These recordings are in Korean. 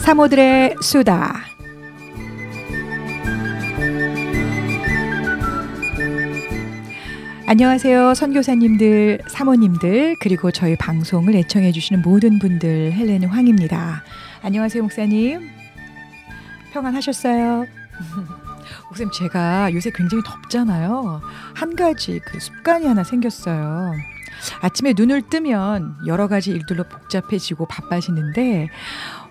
사모들의 수다. 안녕하세요. 선교사님들, 사모님들, 그리고 저희 방송을 애청해 주시는 모든 분들 헬렌 황입니다. 안녕하세요, 목사님. 평안하셨어요? 목사님, 제가 요새 굉장히 덥잖아요. 한 가지 그 습관이 하나 생겼어요. 아침에 눈을 뜨면 여러 가지 일들로 복잡해지고 바빠지는데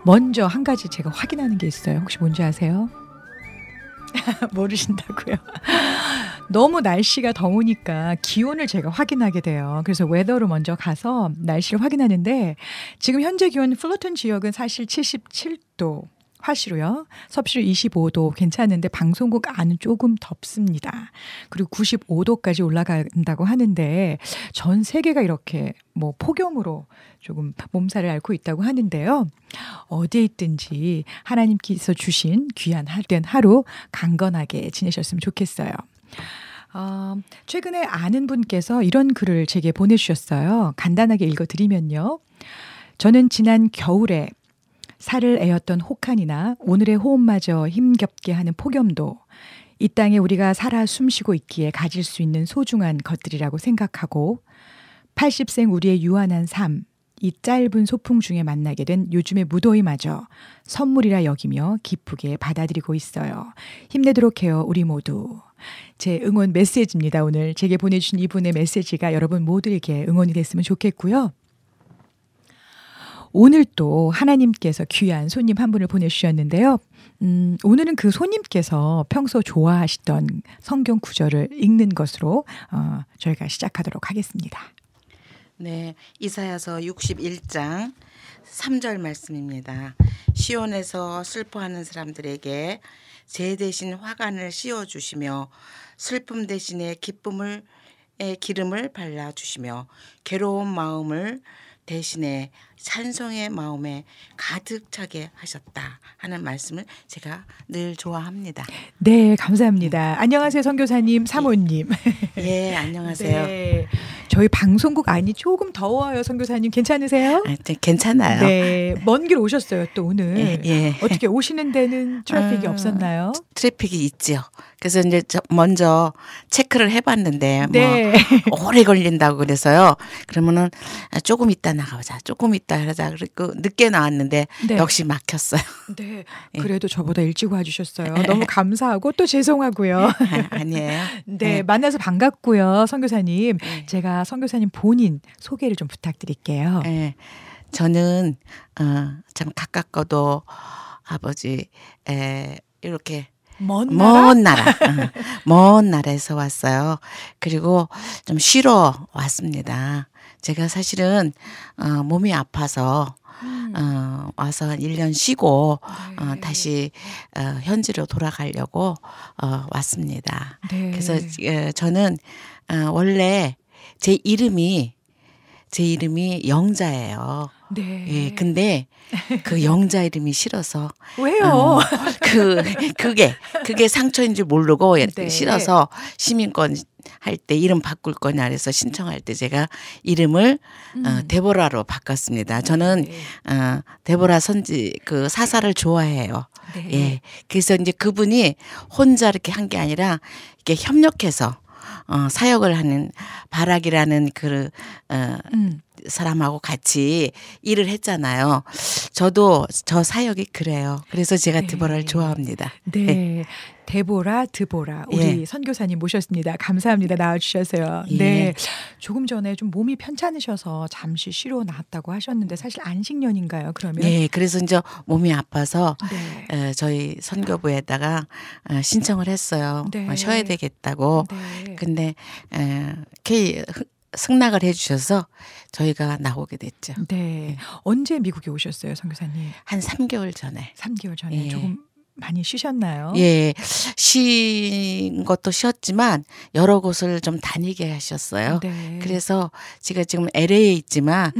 먼저 한 가지 제가 확인하는 게 있어요. 혹시 뭔지 아세요? 모르신다고요. 너무 날씨가 더우니까 기온을 제가 확인하게 돼요. 그래서 웨더로 먼저 가서 날씨를 확인하는데 지금 현재 기온 플루튼 지역은 사실 77도 화씨로요. 섭씨 로 25도 괜찮은데 방송국 안은 조금 덥습니다. 그리고 95도까지 올라간다고 하는데 전 세계가 이렇게 뭐 폭염으로 조금 몸살을 앓고 있다고 하는데요. 어디에 있든지 하나님께서 주신 귀한 된 하루 강건하게 지내셨으면 좋겠어요. 어, 최근에 아는 분께서 이런 글을 제게 보내주셨어요. 간단하게 읽어드리면요. 저는 지난 겨울에 살을 애었던 혹한이나 오늘의 호흡마저 힘겹게 하는 폭염도 이 땅에 우리가 살아 숨쉬고 있기에 가질 수 있는 소중한 것들이라고 생각하고 80생 우리의 유한한 삶, 이 짧은 소풍 중에 만나게 된 요즘의 무더위마저 선물이라 여기며 기쁘게 받아들이고 있어요. 힘내도록 해요, 우리 모두. 제 응원 메시지입니다. 오늘 제게 보내주신 이분의 메시지가 여러분 모두에게 응원이 됐으면 좋겠고요. 오늘 또 하나님께서 귀한 손님 한 분을 보내주셨는데요. 음, 오늘은 그 손님께서 평소 좋아하시던 성경 구절을 읽는 것으로 어, 저희가 시작하도록 하겠습니다. 네, 이사야서 61장 3절 말씀입니다. 시온에서 슬퍼하는 사람들에게 제 대신 화관을 씌워 주시며 슬픔 대신에 기쁨을 기름을 발라 주시며 괴로운 마음을 대신에 찬송의 마음에 가득 차게 하셨다 하는 말씀을 제가 늘 좋아합니다. 네, 감사합니다. 네. 안녕하세요, 선교사님, 예. 사모님. 예, 예 안녕하세요. 네. 저희 방송국 안이 조금 더워요, 선교사님. 괜찮으세요? 아, 네, 괜찮아요. 네, 먼 길 오셨어요, 또 오늘. 예, 예. 어떻게 오시는 데는 트래픽이 아, 없었나요? 트래픽이 있지 그래서 이제 먼저 체크를 해봤는데 뭐 네. 오래 걸린다고 그래서요. 그러면은 아, 조금 있다 나가자, 조금 있다. 나왔다 그러자 그리고 늦게 나왔는데 네. 역시 막혔어요. 네. 예. 그래도 저보다 일찍 와주셨어요. 예. 너무 감사하고 또 죄송하고요. 아니에요. 네, 예. 만나서 반갑고요, 선교사님. 제가 선교사님 본인 소개를 좀 부탁드릴게요. 네. 저는 어, 참 가깝고도 아버지 에, 이렇게 먼 나라? 먼 나라. 어, 먼 나라에서 왔어요. 그리고 좀 쉬러 왔습니다. 제가 사실은 어, 몸이 아파서 음. 어, 와서 한 1년 쉬고 어, 네. 어, 다시 어, 현지로 돌아가려고 어, 왔습니다. 네. 그래서 에, 예, 저는 어, 원래 제 이름이 제 이름이 영자예요. 네. 예, 근데 그 영자 이름이 싫어서 왜요? 음, 그 그게 그게 상처인 줄 모르고 네. 싫어서 시민권 할 때 이름 바꿀 거냐 그래서 신청할 때 제가 이름을 어, 음. 어, 데보라로 바꿨습니다. 저는 네. 어, 데보라 선지 그 사사를 좋아해요. 네. 예, 그래서 이제 그분이 혼자 이렇게 한 게 아니라 이렇게 협력해서 어, 사역을 하는 바락이라는 그 어, 음. 사람하고 같이 일을 했잖아요. 저도 저 사역이 그래요. 그래서 제가 네. 드보라를 좋아합니다. 네. 네. 데보라 드보라 우리 예. 선교사님 모셨습니다. 감사합니다. 나와주셔서요. 예. 네, 조금 전에 좀 몸이 편찮으셔서 잠시 쉬러 나왔다고 하셨는데 사실 안식년인가요? 그러면 네, 그래서 이제 몸이 아파서 네. 에, 저희 선교부에다가 에, 어, 신청을 했어요. 네. 어, 쉬어야 되겠다고. 네. 근데 에, K 승낙을 해주셔서 저희가 나오게 됐죠. 네. 네. 언제 미국에 오셨어요, 선교사님? 한 3개월 전에. 3개월 전에 예. 조금 많이 쉬셨나요? 예. 쉰 것도 쉬었지만 여러 곳을 좀 다니게 하셨어요. 네. 그래서 제가 지금 LA에 있지만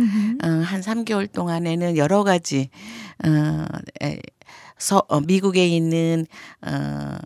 어, 한 3개월 동안에는 여러 가지 어, 서, 어 미국에 있는 어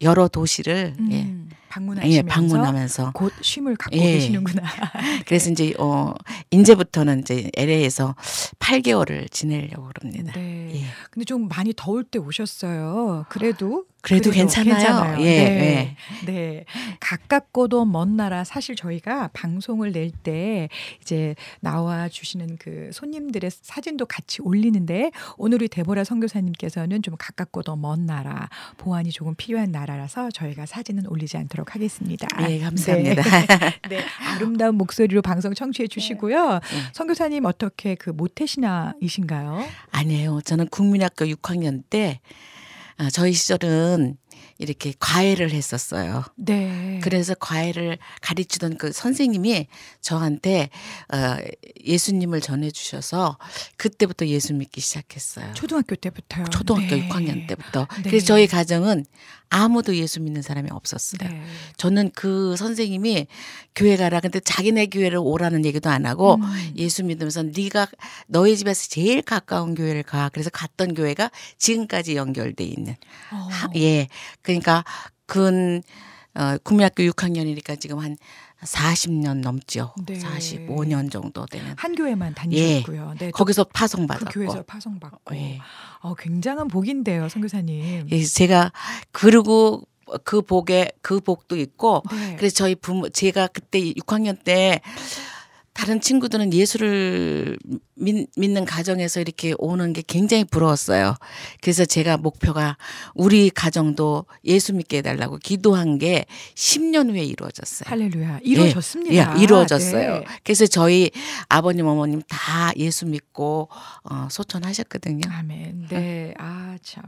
여러 도시를 예, 음. 예. 방문하시면서 예, 방문하면서 곧 쉼을 갖고 예. 계시는구나. 그래서 이제 어 이제부터는 이제 LA에서 8개월을 지내려고 합니다 네. 예. 근데 좀 많이 더울 때 오셨어요. 그래도 그래도, 그래도 괜찮아요. 괜찮아요. 예, 네. 예. 네. 가깝고도 먼 나라 사실 저희가 방송을 낼 때 이제 나와 주시는 그 손님들의 사진도 같이 올리는데 오늘 우리 데보라 선교사님께서는 좀 가깝고도 먼 나라 보안이 조금 필요한 나라라서 저희가 사진은 올리지 않도록 드리도록 하겠습니다. 예, 감사합니다. 네. 네. 아름다운 목소리로 방송 청취해 주시고요. 네. 선교사님 네. 어떻게 그 모태신앙이신가요? 아니에요. 저는 국민학교 6학년 때 아, 저희 시절은 이렇게 과외를 했었어요. 네. 그래서 과외를 가르치던 그 선생님이 저한테 어, 예수님을 전해주셔서 그때부터 예수 믿기 시작했어요. 초등학교 때부터요. 초등학교 네. 6학년 때부터. 네. 그래서 저희 가정은 아무도 예수 믿는 사람이 없었어요. 네. 저는 그 선생님이 교회 가라. 근데 자기네 교회를 오라는 얘기도 안 하고 음. 예수 믿으면서 네가 너희 집에서 제일 가까운 교회를 가. 그래서 갔던 교회가 지금까지 연결돼 있는. 있는. 어. 하, 예. 그러니까 근 어, 국민학교 6학년이니까 지금 한 40년 넘죠. 네. 45년 정도 되는 한 교회만 예. 다니셨고요. 예. 네, 거기서 파송받았고. 그 교회에서 파송받고. 어, 예. 어, 굉장한 복인데요, 선교사님. 예, 제가 그리고 그 복에 그 복도 있고 네. 그래서 저희 부모 제가 그때 6학년 때 다른 친구들은 예수를 믿, 는 가정에서 이렇게 오는 게 굉장히 부러웠어요. 그래서 제가 목표가 우리 가정도 예수 믿게 해달라고 기도한 게 10년 후에 이루어졌어요. 할렐루야. 네. 이루어졌습니다. 예, 예, 이루어졌어요. 네. 그래서 저희 아버님, 어머님 다 예수 믿고 어, 소천하셨거든요. 아멘. 아. 네. 아, 참.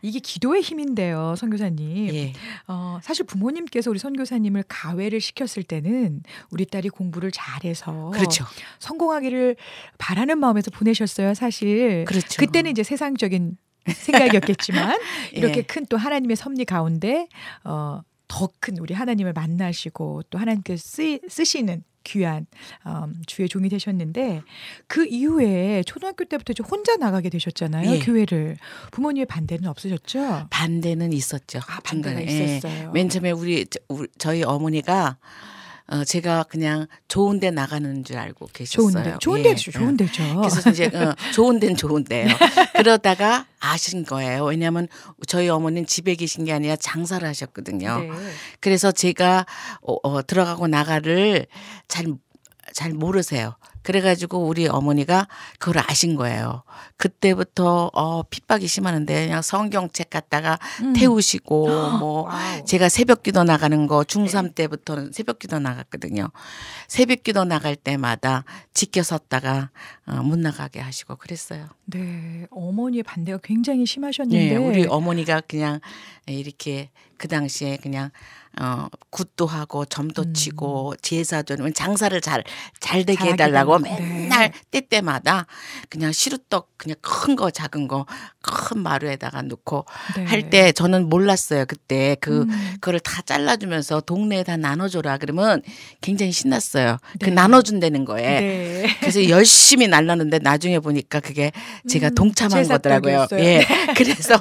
이게 기도의 힘인데요, 선교사님. 예. 어, 사실 부모님께서 우리 선교사님을 가회를 시켰을 때는 우리 딸이 공부를 잘해서 마음에서 그렇죠. 그렇죠. 성공하기를 바라는 마음에서 보내셨어요, 사실. 그렇죠. 그때는 이제 세상적인 생각이었겠지만 예. 이렇게 예. 큰또 하나님의 섭리 가운데 어, 더큰 우리 하나님을 만나시고 또 하나님께 쓰 쓰시는 귀한 음, 주의 종이 되셨는데 그 이후에 초등학교 때부터 이제 혼자 나가게 되셨잖아요 예. 교회를 부모님의 반대는 없으셨죠? 반대는 있었죠. 아 반대가 중간에. 예. 있었어요. 예. 맨 처음에 우리, 저, 우리 저희 어머니가 어, 제가 그냥 좋은 데 나가는 줄 알고 계셨어요. 좋은 데, 좋 예. 좋은 데죠. 예. 그래서 이제 어, 좋은 데는 좋은데요. 네. 그러다가 아신 거예요. 왜냐하면 저희 어머니는 집에 계신 게 아니라 장사를 하셨거든요. 네. 그래서 제가 어, 어, 들어가고 나가를 잘, 잘 모르세요. 그래가지고 우리 어머니가 그걸 아신 거예요. 그때부터 어 핍박이 심하는데 그냥 성경책 갖다가 음. 태우시고 뭐 제가 새벽기도 나가는 거 중3 때부터는 새벽기도 나갔거든요. 새벽기도 나갈 때마다 지켜 섰다가 어, 못 나가게 하시고 그랬어요. 네, 어머니의 반대가 굉장히 심하셨는데 네, 우리 어머니가 그냥 이렇게 그 당시에 그냥 어 굿도 하고 점도 음. 치고 제사도 장사를 잘 잘 되게 해달라고. 하고 뭐 네. 맨날 때 때마다 그냥 시루떡 그냥 큰 거 작은 거 큰 마루에다가 놓고 네. 할때 저는 몰랐어요 그때 그 음. 그거를 다 잘라주면서 동네에 다 나눠줘라 그러면 굉장히 신났어요 그 네. 나눠준다는 거에 그래서 열심히 날랐는데 나중에 보니까 그게 제가 음, 동참한 거더라고요 예 그래서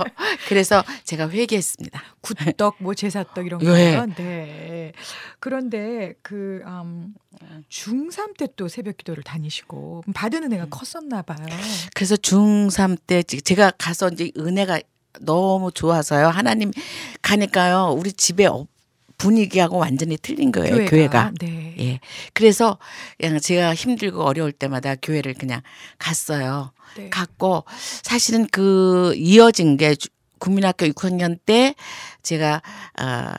그래서 제가 회개했습니다 굿떡뭐 제사떡 이런 예. 거요 네. 그런데 그 음, 중3 때 또 새벽 기도를 다니시고 받은 은혜가 네. 컸었나 봐요. 그래서 중3 때 제가 가서 이제 은혜가 너무 좋아서요. 하나님 가니까요. 우리 집에 분위기하고 완전히 틀린 거예요. 교회가. 교회가. 네. 예. 그래서 그냥 제가 힘들고 어려울 때마다 교회를 그냥 갔어요. 네. 갔고 사실은 그 이어진 게 국민학교 6학년 때 제가 어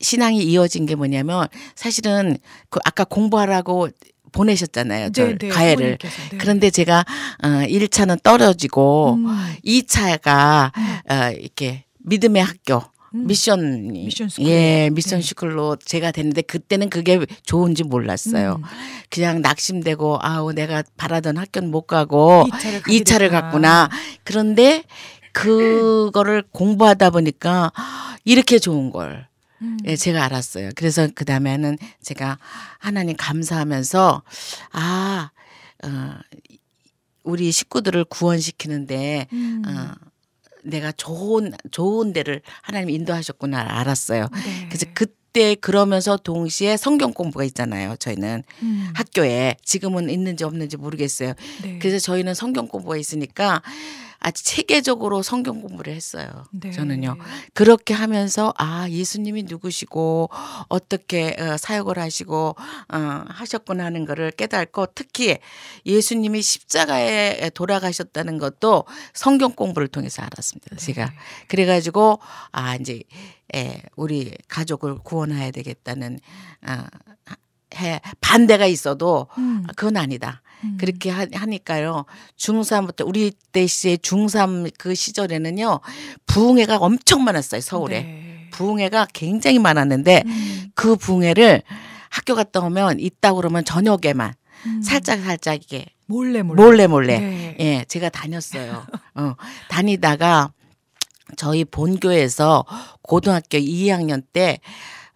신앙이 이어진 게 뭐냐면 사실은 그 아까 공부하라고 보내셨잖아요. 저 네, 네, 과외를. 네. 그런데 네. 제가 어 1차는 떨어지고 음. 2차가 어 이렇게 믿음의 학교 음. 미션 미션 예, 네. 미션 시클로 제가 됐는데 그때는 그게 좋은지 몰랐어요. 음. 그냥 낙심되고 아우 내가 바라던 학교는 못 가고 2차를, 2차를 갔구나. 그런데 그거를 공부하다 보니까 이렇게 좋은 걸 예, 제가 알았어요. 그래서 그 다음에는 제가 하나님 감사하면서 아 어, 우리 식구들을 구원시키는데 음. 어, 내가 좋은 좋은 데를 하나님 인도하셨구나 알았어요. 네. 그래서 그때 그러면서 동시에 성경 공부가 있잖아요. 저희는 음. 학교에 지금은 있는지 없는지 모르겠어요. 네. 그래서 저희는 성경 공부가 있으니까 아주 체계적으로 성경 공부를 했어요. 네. 저는요. 그렇게 하면서 아 예수님이 누구시고 어떻게 어, 사역을 하시고 어, 하셨구나 하는 거를 깨닫고 특히 예수님이 십자가에 돌아가셨다는 것도 성경 공부를 통해서 알았습니다. 네. 제가 그래가지고 아 이제 예, 우리 가족을 구원해야 되겠다는 아, 해 반대가 있어도 음. 그건 아니다. 음. 그렇게 하, 니까요 중3부터 우리 때 시에 중3 그 시절에는요. 부흥회가 엄청 많았어요. 서울에. 네. 부흥회가 굉장히 많았는데 음. 그 부흥회를 학교 갔다 오면 있다 그러면 저녁에만 음. 살짝 살짝 이게 몰래 몰래 몰래 몰래 네. 예 제가 다녔어요 어 다니다가 저희 본교에서 고등학교 2학년 때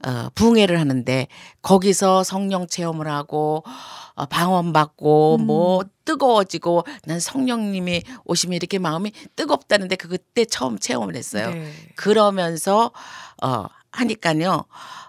어, 부흥회를 하는데 거기서 성령 체험을 하고 어, 방언받고 음. 뭐 뜨거워지고 난 성령님이 오시면 이렇게 마음이 뜨겁다는데 그때 처음 체험을 했어요. 네. 그러면서 어 하니까요.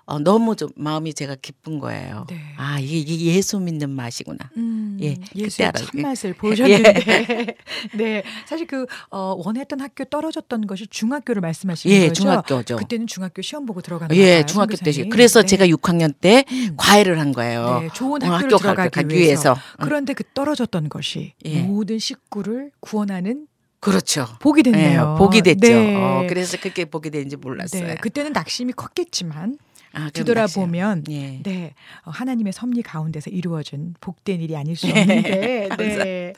어, 너무 좀 마음이 제가 기쁜 거예요. 네. 아 이게, 이게 예수 믿는 맛이구나. 음, 예, 예수의 알아... 참맛을 예. 보셨는데. 예. 네, 사실 그 어, 원했던 학교 떨어졌던 것이 중학교를 말씀하시는 예, 거죠. 중학교죠. 그때는 중학교 시험 보고 들어가 거예요. 예, 중학교 때. 그래서 네. 제가 6학년 때 음. 과외를 한 거예요. 네, 좋은 어, 학교 들어가기, 위해서. 위해서. 어. 그런데 그 떨어졌던 것이 예. 모든 식구를 구원하는 그렇죠. 복이 됐네요. 네, 복이 됐죠. 네. 어, 그래서 그게 복이 된지 몰랐어요. 네, 그때는 낙심이 컸겠지만 아, 뒤돌아보면 예. 네 어, 하나님의 섭리 가운데서 이루어진 복된 일이 아닐 수 네, 없는데 네.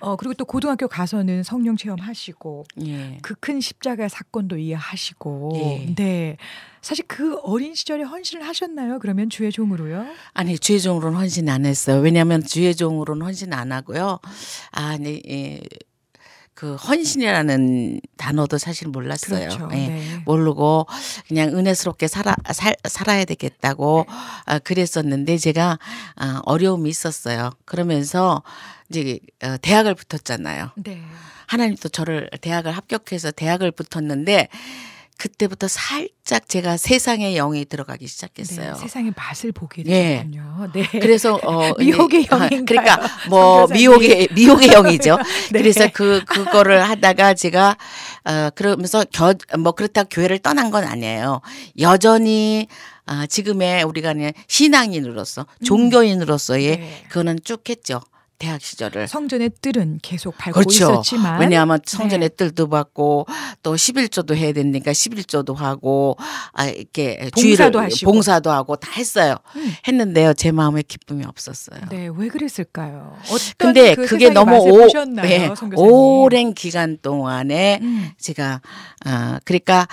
어, 그리고 또 고등학교 가서는 성령 체험하시고 예. 그큰 십자가 사건도 이해하시고 예. 네 사실 그 어린 시절에 헌신을 하셨나요? 그러면 주의 종으로요? 아니 주의 종으로는 헌신 안 했어요. 왜냐하면 주의 종으로는 헌신 안 하고요. 아니 네, 예, 그 헌신이라는 단어도 사실 몰랐어요. 그렇죠. 네. 네. 모르고 그냥 은혜스럽게 살아 살, 살아야 되겠다고 네. 아, 그랬었는데 제가 아, 어려움이 있었어요. 그러면서 이제 어, 대학을 붙었잖아요. 네. 하나님도 저를 대학을 합격해서 대학을 붙었는데 그때부터 살짝 제가 세상의 영에 들어가기 시작했어요. 네, 세상의 맛을 보게 예. 되군요. 네. 네. 그래서 어 미혹의 아, 영인 그러니까 뭐선교님 미혹의 미혹의 영이죠. 네. 그래서 그 그거를 하다가 제가 어 그러면서 겨, 뭐 그렇다 교회를 떠난 건 아니에요. 여전히 아 지금의 우리가 그냥 신앙인으로서 음. 종교인으로서의 음. 그거는 쭉 했죠. 대학 시절을 성전의 뜰은 계속 밟고 그렇죠. 있었지만 왜냐하면 성전의 네. 뜰도 받고 또 11조도 해야 되니까 11조도 하고 아 이렇게 봉사도 하시고 봉사도 하고 다 했어요. 음. 했는데요. 제 마음에 기쁨이 없었어요. 네, 왜 그랬을까요? 근데 그 그게 너무 오, 네, 오랜 기간 동안에 음. 제가 어 그러니까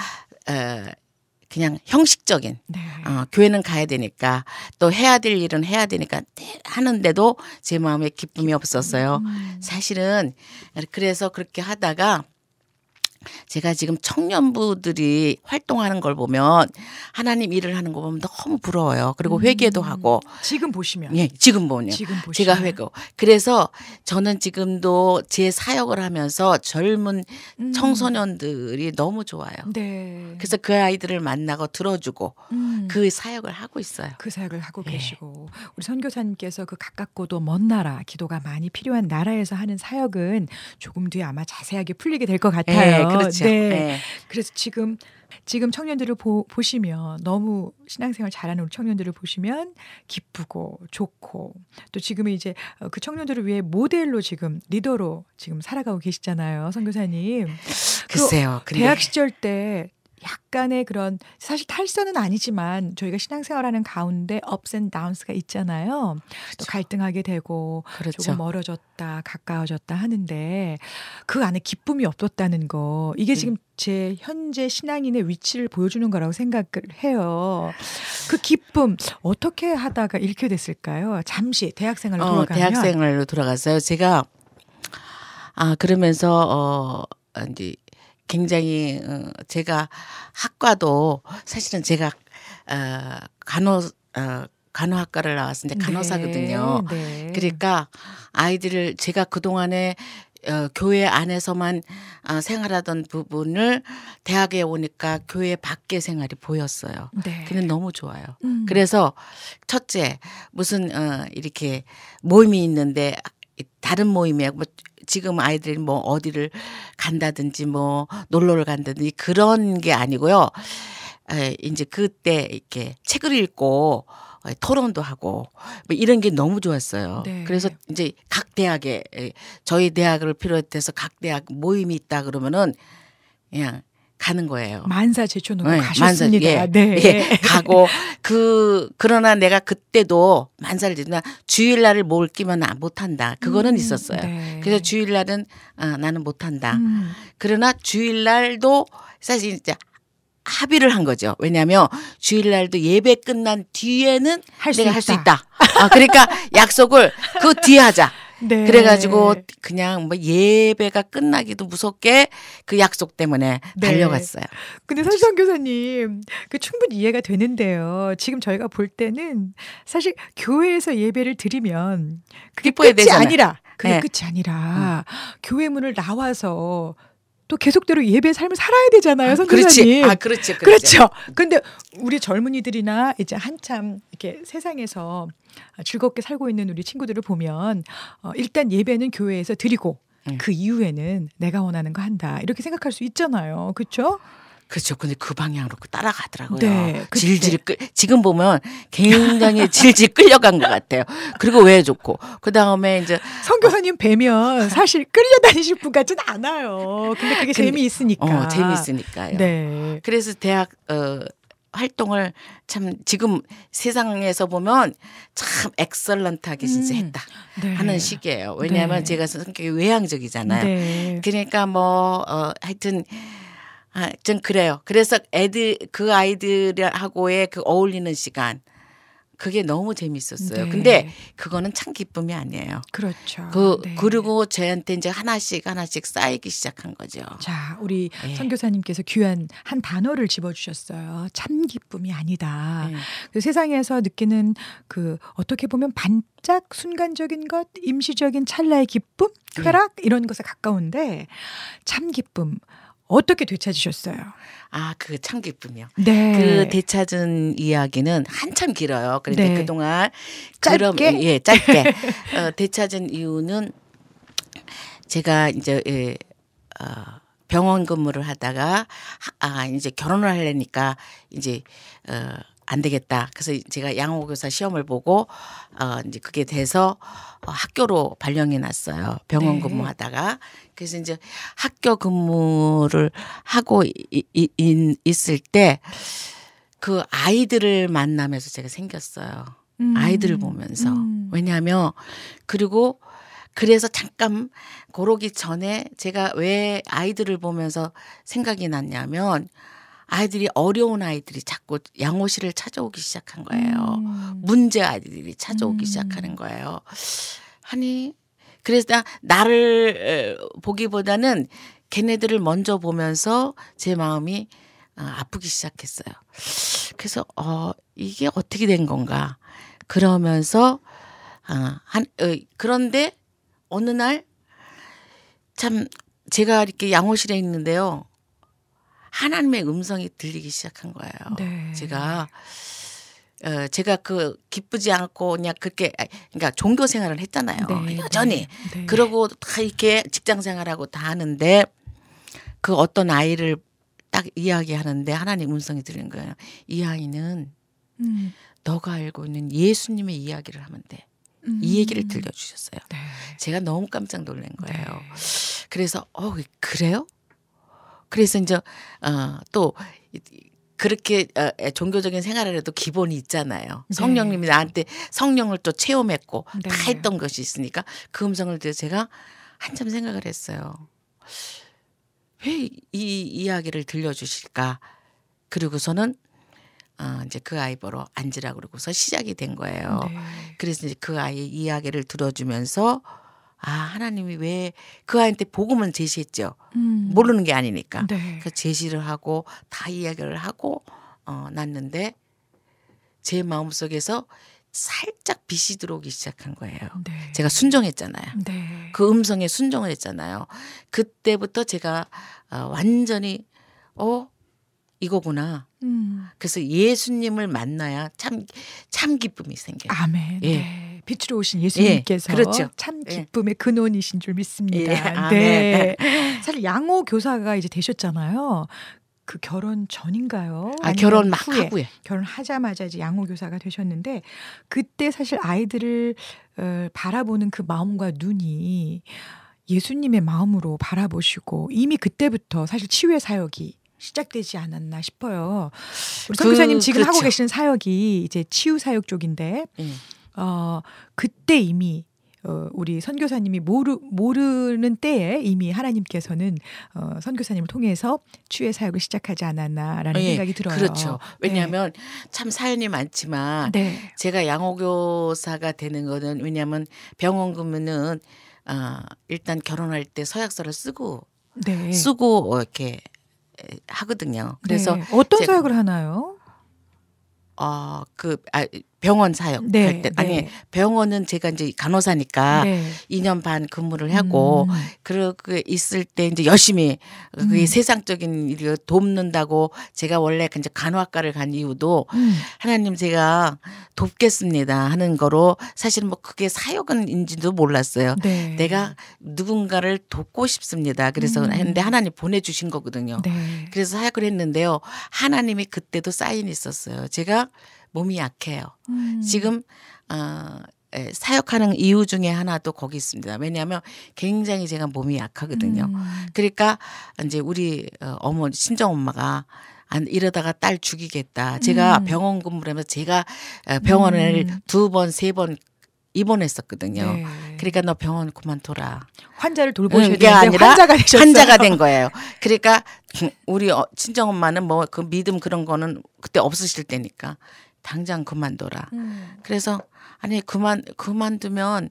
어 그냥 형식적인 네. 어, 교회는 가야 되니까 또 해야 될 일은 해야 되니까 네, 하는데도 제 마음에 기쁨이 없었어요. 음. 사실은 그래서 그렇게 하다가 제가 지금 청년부들이 활동하는 걸 보면 하나님 일을 하는 거 보면 너무 부러워요. 그리고 회개도 음, 하고 지금 보시면 예, 지금 보면 지금 보시면. 제가 회고 그래서 저는 지금도 제 사역을 하면서 젊은 음. 청소년들이 너무 좋아요. 네. 그래서 그 아이들을 만나고 들어주고 음. 그 사역을 하고 있어요. 그 사역을 하고 예. 계시고 우리 선교사님께서 그 가깝고도 먼 나라 기도가 많이 필요한 나라에서 하는 사역은 조금 뒤에 아마 자세하게 풀리게 될 것 같아요. 예. 그렇죠. 네. 네. 그래서 지금 지금 청년들을 보, 보시면 너무 신앙생활 잘하는 우리 청년들을 보시면 기쁘고 좋고 또 지금은 이제 어, 그 청년들을 위해 모델로 지금 리더로 지금 살아가고 계시잖아요, 선교사님. 글쎄요. 그 대학 시절 때 약간의 그런 사실 탈선은 아니지만 저희가 신앙생활하는 가운데 업앤 다운스가 있잖아요. 그렇죠. 또 갈등하게 되고 그렇죠. 조금 멀어졌다 가까워졌다 하는데 그 안에 기쁨이 없었다는 거 이게 네. 지금 제 현재 신앙인의 위치를 보여주는 거라고 생각을 해요. 그 기쁨 어떻게 하다가 잃게 됐을까요? 잠시 대학생활로 어, 돌아가면 대학생활로 돌아갔어요. 제가 아 그러면서 어 아, 이제 굉장히 어, 제가 학과도 사실은 제가 어, 간호 어, 간호학과를 나왔는데 네. 간호사거든요. 네, 네. 그러니까 아이들을 제가 그동안에 어, 교회 안에서만 어, 생활하던 부분을 대학에 오니까 교회 밖의 생활이 보였어요. 네. 그게 너무 좋아요. 음. 그래서 첫째 무슨 어, 이렇게 모임이 있는데 다른 모임에 뭐 지금 아이들이 뭐 어디를 간다든지 뭐 놀러를 간다든지 그런 게 아니고요. 에, 이제 그때 이렇게 책을 읽고 토론도 하고 뭐 이런 게 너무 좋았어요. 네. 그래서 이제 각 대학에 저희 대학을 필요해서 각 대학 모임이 있다 그러면은 그냥 가는 거예요. 만사 제쳐놓고 네, 가셨습니다. 만사, 예, 네. 예, 가고 그 그러나 내가 그때도 만사를 제쳐나 주일날을 뭘 끼면 못 한다. 그거는 음, 있었어요. 네. 그래서 주일날은 아, 나는 못 한다. 음. 그러나 주일날도 사실 이제 합의를 한 거죠. 왜냐하면 주일날도 예배 끝난 뒤에는 할수 내가 할 수 있다. 아, 그러니까 약속을 그 뒤에 하자. 네. 그래가지고 그냥 뭐 예배가 끝나기도 무섭게 그 약속 때문에 네. 달려갔어요. 근데 설성 교사님 그 충분히 이해가 되는데요. 지금 저희가 볼 때는 사실 교회에서 예배를 드리면 그게 끝이 되잖아요. 아니라 그게 네. 끝이 아니라 음. 교회 문을 나와서 또 계속대로 예배 삶을 살아야 되잖아요, 아, 선생님 그렇지. 아, 그렇지, 그렇지. 그렇죠. 근데 우리 젊은이들이나 이제 한참 이렇게 세상에서 아, 즐겁게 살고 있는 우리 친구들을 보면 어, 일단 예배는 교회에서 드리고 네. 그 이후에는 내가 원하는 거 한다 이렇게 생각할 수 있잖아요. 그렇죠? 그렇죠. 근데 그 방향으로 그 따라가더라고요. 네, 그 질질 네. 끌 지금 보면 굉장히 질질 끌려간 것 같아요. 그리고 왜 좋고 그 다음에 이제 성교사님 어. 뵈면 사실 끌려다니실 분 같진 않아요. 근데 그게 재미있으니까. 어, 재미있으니까요. 네. 그래서 대학 어 활동을 참 지금 세상에서 보면 참 엑설런트하게 진짜 음. 했다 네. 하는 식이에요 왜냐하면 네. 제가 성격이 외향적이잖아요. 네. 그러니까 뭐 어, 하여튼 아, 전 그래요. 그래서 애들 그 아이들하고의 그 어울리는 시간 그게 너무 재밌었어요. 네. 근데 그거는 참 기쁨이 아니에요. 그렇죠. 그 네. 그리고 저한테 이제 하나씩 하나씩 쌓이기 시작한 거죠. 자, 우리 네. 선교사님께서 귀한 한 단어를 집어 주셨어요. 참 기쁨이 아니다. 예. 그 세상에서 느끼는 그 어떻게 보면 반짝 순간적인 것, 임시적인 찰나의 기쁨, 쾌락 예. 이런 것에 가까운데 참 기쁨 어떻게 되찾으셨어요? 아, 그참 기쁨이요. 네. 그 되찾은 이야기는 한참 길어요. 그런데 그러니까 네. 그동안 짧게 그럼, 예, 짧게 어, 되찾은 이유는 제가 이제 예, 어, 병원 근무를 하다가 아, 이제 결혼을 하려니까 이제 어안 되겠다. 그래서 제가 양호교사 시험을 보고 어 이제 그게 돼서 어, 학교로 발령이 났어요. 병원 네. 근무하다가 그래서 이제 학교 근무를 하고 이, 이, 이, 있을 때 그 아이들을 만나면서 제가 생겼어요. 음. 아이들을 보면서 음. 왜냐하면 그리고 그래서 잠깐 고르기 전에 제가 왜 아이들을 보면서 생각이 났냐면 아이들이 어려운 아이들이 자꾸 양호실을 찾아오기 시작한 거예요. 음. 문제 아이들이 찾아오기 음. 시작하는 거예요. 아니 그래서 나, 나를 보기보다는 걔네들을 먼저 보면서 제 마음이 아, 아프기 시작했어요. 그래서 어 이게 어떻게 된 건가? 그러면서 아한 어, 그런데 어느 날 참 제가 이렇게 양호실에 있는데요. 하나님의 음성이 들리기 시작한 거예요. 네. 제가 어, 제가 그 기쁘지 않고 그냥 그렇게 그러니까 종교 생활을 했잖아요. 네, 네, 여전히 네, 그러고 다 이렇게 직장 생활하고 다 하는데 그 어떤 아이를 딱 이야기하는데 하나님 음성이 들린 거예요. 이 아이는 음. 너가 알고 있는 예수님의 이야기를 하면 돼. 음. 이 얘기를 들려주셨어요. 네. 제가 너무 깜짝 놀란 거예요. 네. 그래서 어 그래요? 그래서 이제 어또 그렇게 어, 종교적인 생활을 해도 기본이 있잖아요. 네. 성령님이 나한테 성령을 또 체험했고 네. 다 했던 것이 있으니까 그 음성을 들어 제가 한참 생각을 했어요. 왜 이 이야기를 들려주실까? 그리고서는 어, 이제 그 아이 보러 앉으라 그러고서 시작이 된 거예요. 네. 그래서 이제 그 아이의 이야기를 들어주면서 아 하나님이 왜 그 아이한테 복음을 제시했죠. 음. 모르는 게 아니니까. 네. 그 제시를 하고 다 이야기를 하고 어, 났는데 제 마음 속에서 살짝 빛이 들어오기 시작한 거예요. 네. 제가 순종했잖아요. 네. 그 음성에 순종을 했잖아요. 그때부터 제가 어, 완전히 어 이거구나. 음. 그래서 예수님을 만나야 참 참 기쁨이 생겨요. 아멘. 예. 네. 빛으로 오신 예, 예수님께서 예, 그렇죠. 참 예. 기쁨의 예. 근원이신 줄 믿습니다. 예, 네. 사실 양호 교사가 이제 되셨잖아요. 그 결혼 전인가요? 아 결혼 막 후에, 하고요. 결혼하자마자 이제 양호 교사가 되셨는데 그때 사실 아이들을 어, 바라보는 그 마음과 눈이 예수님의 마음으로 바라보시고 이미 그때부터 사실 치유의 사역이 시작되지 않았나 싶어요. 우리 그 선교사님 그, 지금 그렇죠. 하고 계시는 사역이 이제 치유 사역 쪽인데 음. 어, 그때 이미 어, 우리 선교사님이 모르, 모르는 때에 이미 하나님께서는 어, 선교사님을 통해서 추의 사역을 시작하지 않았나라는 네, 생각이 들어요. 그렇죠. 네. 왜냐하면 네. 참 사연이 많지만 네. 제가 양호교사가 되는 거는 왜냐하면 병원 근무는 어, 아, 일단 결혼할 때 서약서를 쓰고 네. 쓰고 이렇게 하거든요. 그래서 네. 어떤 제가, 서약을 하나요? 어, 그, 아, 병원 사역 네, 할 때, 네. 아니 네. 병원은 제가 이제 간호사니까 네. 2년 반 근무를 하고 음. 그렇게 있을 때 이제 열심히 음. 그 세상적인 일을 돕는다고 제가 원래 이제 간호학과를 간 이유도 음. 하나님 제가 돕겠습니다 하는 거로 사실 뭐 그게 사역은인지도 몰랐어요. 네. 내가 누군가를 돕고 싶습니다. 그래서 음. 했는데 하나님 보내주신 거거든요. 네. 그래서 사역을 했는데요. 하나님이 그때도 사인이 있었어요. 제가 몸이 약해요. 음. 지금 어, 에, 예, 사역하는 이유 중에 하나도 거기 있습니다. 왜냐하면 굉장히 제가 몸이 약하거든요. 음. 그러니까 이제 우리 어, 어머니 친정 엄마가 안 이러다가 딸 죽이겠다. 제가 음. 병원 근무를 하면서 제가 어, 병원을 음. 두 번, 세 번 입원했었거든요. 네. 그러니까 너 병원 그만둬라. 환자를 음, 돌보시는 게 아니라 환자가, 환자가 된 거예요. 그러니까 음, 우리 어, 친정 엄마는 뭐 그 믿음 그런 거는 그때 없으실 때니까 당장 그만둬라. 음. 그래서 아니 그만 그만두면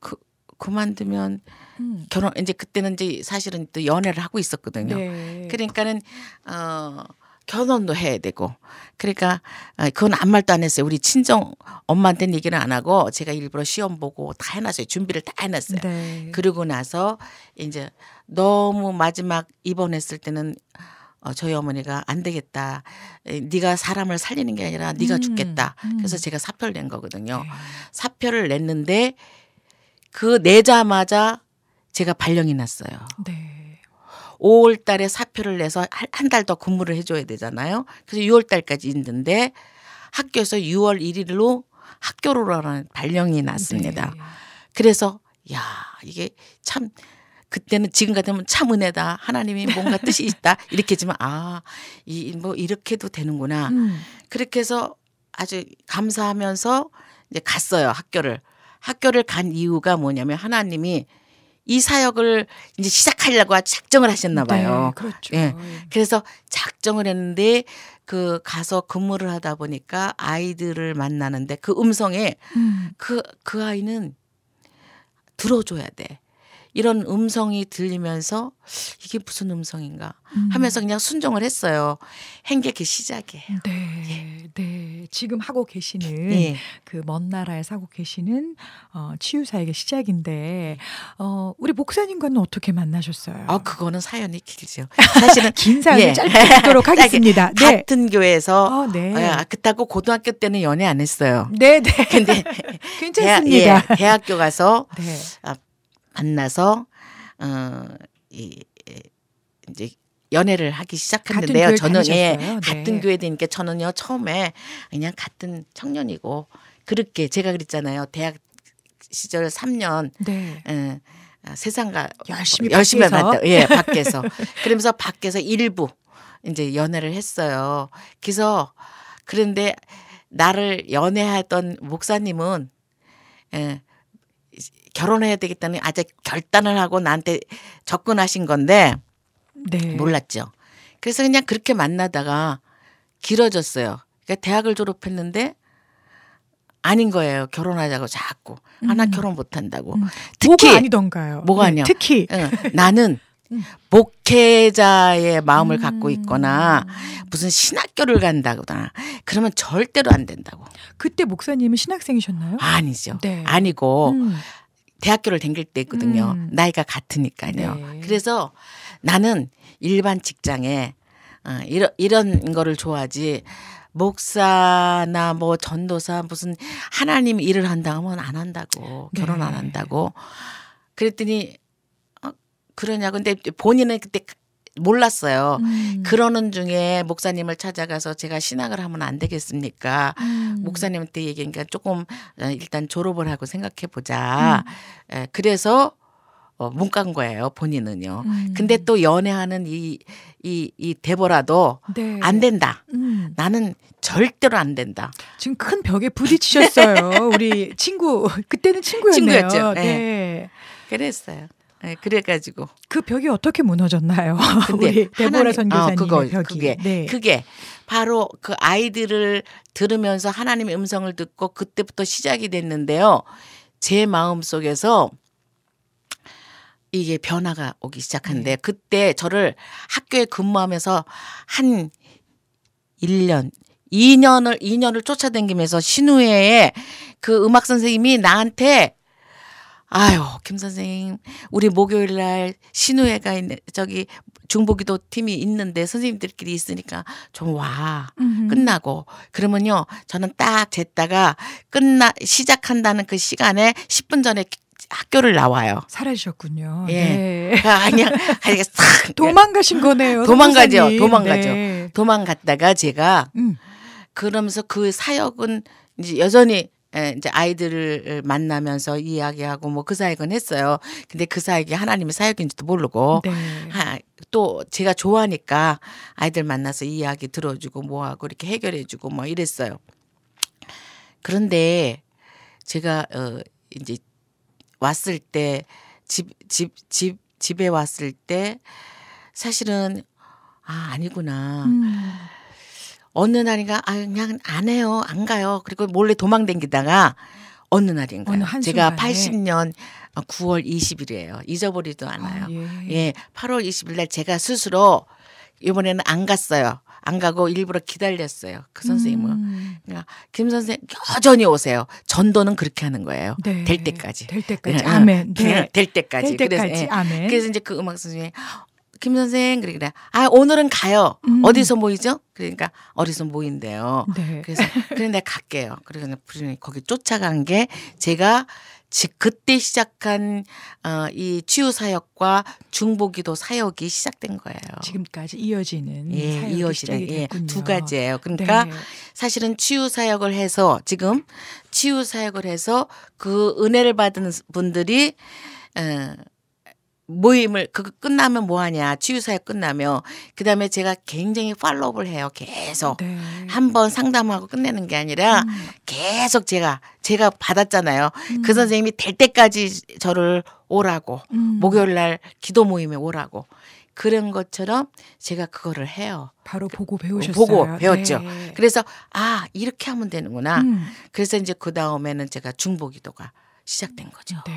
그 그만두면 음. 결혼 이제 그때는 이제 사실은 또 연애를 하고 있었거든요. 네. 그러니까는 어 결혼도 해야 되고 그러니까 아, 그건 아무 말도 안 했어요. 우리 친정 엄마한테는 얘기는 안 하고 제가 일부러 시험 보고 다 해놨어요. 준비를 다 해놨어요. 네. 그러고 나서 이제 너무 마지막 입원했을 때는 어, 저희 어머니가 안 되겠다. 네가 사람을 살리는 게 아니라 네가 음, 죽겠다. 그래서 음. 제가 사표를 낸 거거든요. 네. 사표를 냈는데 그 내자마자 제가 발령이 났어요. 네. 5월 달에 사표를 내서 한 달 더 근무를 해줘야 되잖아요. 그래서 6월 달까지 있는데 학교에서 6월 1일로 학교로라는 발령이 났습니다. 네. 그래서 야 이게 참 그때는 지금 같으면 참 은혜다. 하나님이 뭔가 뜻이 있다. 이렇게 지만 아, 이 뭐 이렇게도 되는구나. 음. 그렇게 해서 아주 감사하면서 이제 갔어요. 학교를. 학교를 간 이유가 뭐냐면 하나님이 이 사역을 이제 시작하려고 작정을 하셨나 네, 봐요. 네, 그렇죠. 예. 예. 그래서 작정을 했는데 그 가서 근무를 하다 보니까 아이들을 만나는데 그 음성에 그그 음. 그 아이는 들어줘야 돼. 이런 음성이 들리면서 이게 무슨 음성인가 음. 하면서 그냥 순종을 했어요. 행객의 시작이에요. 네. 예. 네. 지금 하고 계시는 예. 그먼 나라에 사고 계시는 어, 치유사에게 시작인데 어, 우리 목사님과는 어떻게 만나셨어요? 아, 그거는 사연이 길죠. 사실은 긴 사연을 예. 짧게 듣도록 하겠습니다. 네. 같은 교회에서 어, 네. 어, 그렇다고 고등학교 때는 연애 안 했어요. 네, 네. 근데 괜찮습니다. 대학, 예, 예, 대학교 가서 네. 아, 만나서 어, 이, 이제 연애를 하기 시작했는데요. 저는 예, 네. 같은 교회 되니까 저는요 처음에 그냥 같은 청년이고 그렇게 제가 그랬잖아요. 대학 시절 3년 네. 예, 아, 세상과 열심히 열심히 봤다. 예, 밖에서 그러면서 밖에서 일부 이제 연애를 했어요. 그래서 그런데 나를 연애하던 목사님은 예, 결혼해야 되겠다는 아직 결단을 하고 나한테 접근하신 건데 네. 몰랐죠. 그래서 그냥 그렇게 만나다가 길어졌어요. 그러니까 대학을 졸업했는데 아닌 거예요. 결혼하자고 자꾸 하나 아, 음. 결혼 못 한다고. 음. 특히 뭐가 아니던가요. 뭐가 네, 아니요. 특히 응. 나는 음. 목회자의 마음을 음. 갖고 있거나 무슨 신학교를 간다거나 그러면 절대로 안 된다고. 그때 목사님은 신학생이셨나요? 아니죠. 네. 아니고 음. 대학교를 댕길 때거든요. 음. 나이가 같으니까요. 네. 그래서 나는 일반 직장에 어, 이런 이런 거를 좋아하지. 목사나 뭐 전도사 무슨 하나님 일을 한다 면안 한다고 결혼 네. 안 한다고 그랬더니 그러냐. 근데 본인은 그때 몰랐어요. 음. 그러는 중에 목사님을 찾아가서 제가 신학을 하면 안 되겠습니까? 음. 목사님한테 얘기니까 하 조금 어, 일단 졸업을 하고 생각해 보자. 음. 에, 예, 그래서 어, 문간 거예요, 본인은요. 음. 근데 또 연애하는 이, 이, 이 대보라도 네. 안 된다. 음. 나는 절대로 안 된다. 지금 큰 벽에 부딪히셨어요. 우리 친구, 그때는 친구였네요. 친구였죠. 네. 네. 그랬어요. 네, 그래가지고 그 벽이 어떻게 무너졌나요? 아, 근데 데보라 선교사님 어, 그거, 벽이 그게, 네. 그게 바로 그 아이들을 들으면서 하나님의 음성을 듣고 그때부터 시작이 됐는데요. 제 마음 속에서 이게 변화가 오기 시작한데 네. 그때 저를 학교에 근무하면서 한 1년 2년을 2년을 쫓아다니면서 신우회에 그 음악 선생님이 나한테 아유, 김 선생님, 우리 목요일 날 신우회가 있는 저기 중보기도 팀이 있는데 선생님들끼리 있으니까 좀 와. 음흠. 끝나고 그러면요. 저는 딱 쟀다가 끝나 시작한다는 그 시간에 10분 전에 학교를 나와요. 사라지셨군요. 예. 네. 그냥 그러니까 하니싹 도망가신 거네요. 도망가죠. 선생님. 도망가죠. 네. 도망갔다가 제가 음. 그러면서 그 사역은 이제 여전히 에, 예, 이제 아이들을 만나면서 이야기하고 뭐 그 사역은 했어요. 근데 그 사역이 하나님의 사역인지도 모르고 네. 또 제가 좋아하니까 아이들 만나서 이야기 들어주고 뭐하고 이렇게 해결해주고 뭐 이랬어요. 그런데 제가 어 이제 왔을 때집집집 집, 집, 에 왔을 때 사실은 아 아니구나. 음. 어느 날인가 아 그냥 안 해요 안 가요 그리고 몰래 도망댕기다가 어느 날인가요 어느 제가 80년 9월 어, 20일이에요 잊어버리지도 아, 않아요 아, 예. 예 8월 20일 날 제가 스스로 이번에는 안 갔어요 안 가고 일부러 기다렸어요. 그 선생님은. 음. 그러니까 김 선생님 여전히 오세요. 전도는 그렇게 하는 거예요. 네. 될 때까지. 될 때까지. 아, 아멘. 네. 될 때까지. 될 때까지. 그래서, 예. 아멘. 그래서 이제 그 음악 선생님 김 선생 그래 그래 아 오늘은 가요 음. 어디서 모이죠 그러니까 어디서 모인대요 네. 그래서 그런데 갈게요 그래서 부인이 거기 쫓아간 게 제가 즉 그때 시작한 어, 이 치유 사역과 중보기도 사역이 시작된 거예요. 지금까지 이어지는 예, 이어지는 예, 두 가지예요. 그러니까 네. 사실은 치유 사역을 해서 지금 치유 사역을 해서 그 은혜를 받은 분들이 어, 모임을 그거 그 끝나면 뭐 하냐 치유사에 끝나면 그다음에 제가 굉장히 팔로우를 해요 계속 네. 한 번 상담하고 끝내는 게 아니라 음. 계속 제가 제가 받았잖아요 음. 그 선생님이 될 때까지 저를 오라고 음. 목요일 날 기도 모임에 오라고 그런 것처럼 제가 그거를 해요 바로 그 보고 배우셨어요 보고 네. 배웠죠 네. 그래서 아 이렇게 하면 되는구나 음. 그래서 이제 그 다음에는 제가 중보 기도가 시작된 거죠. 네.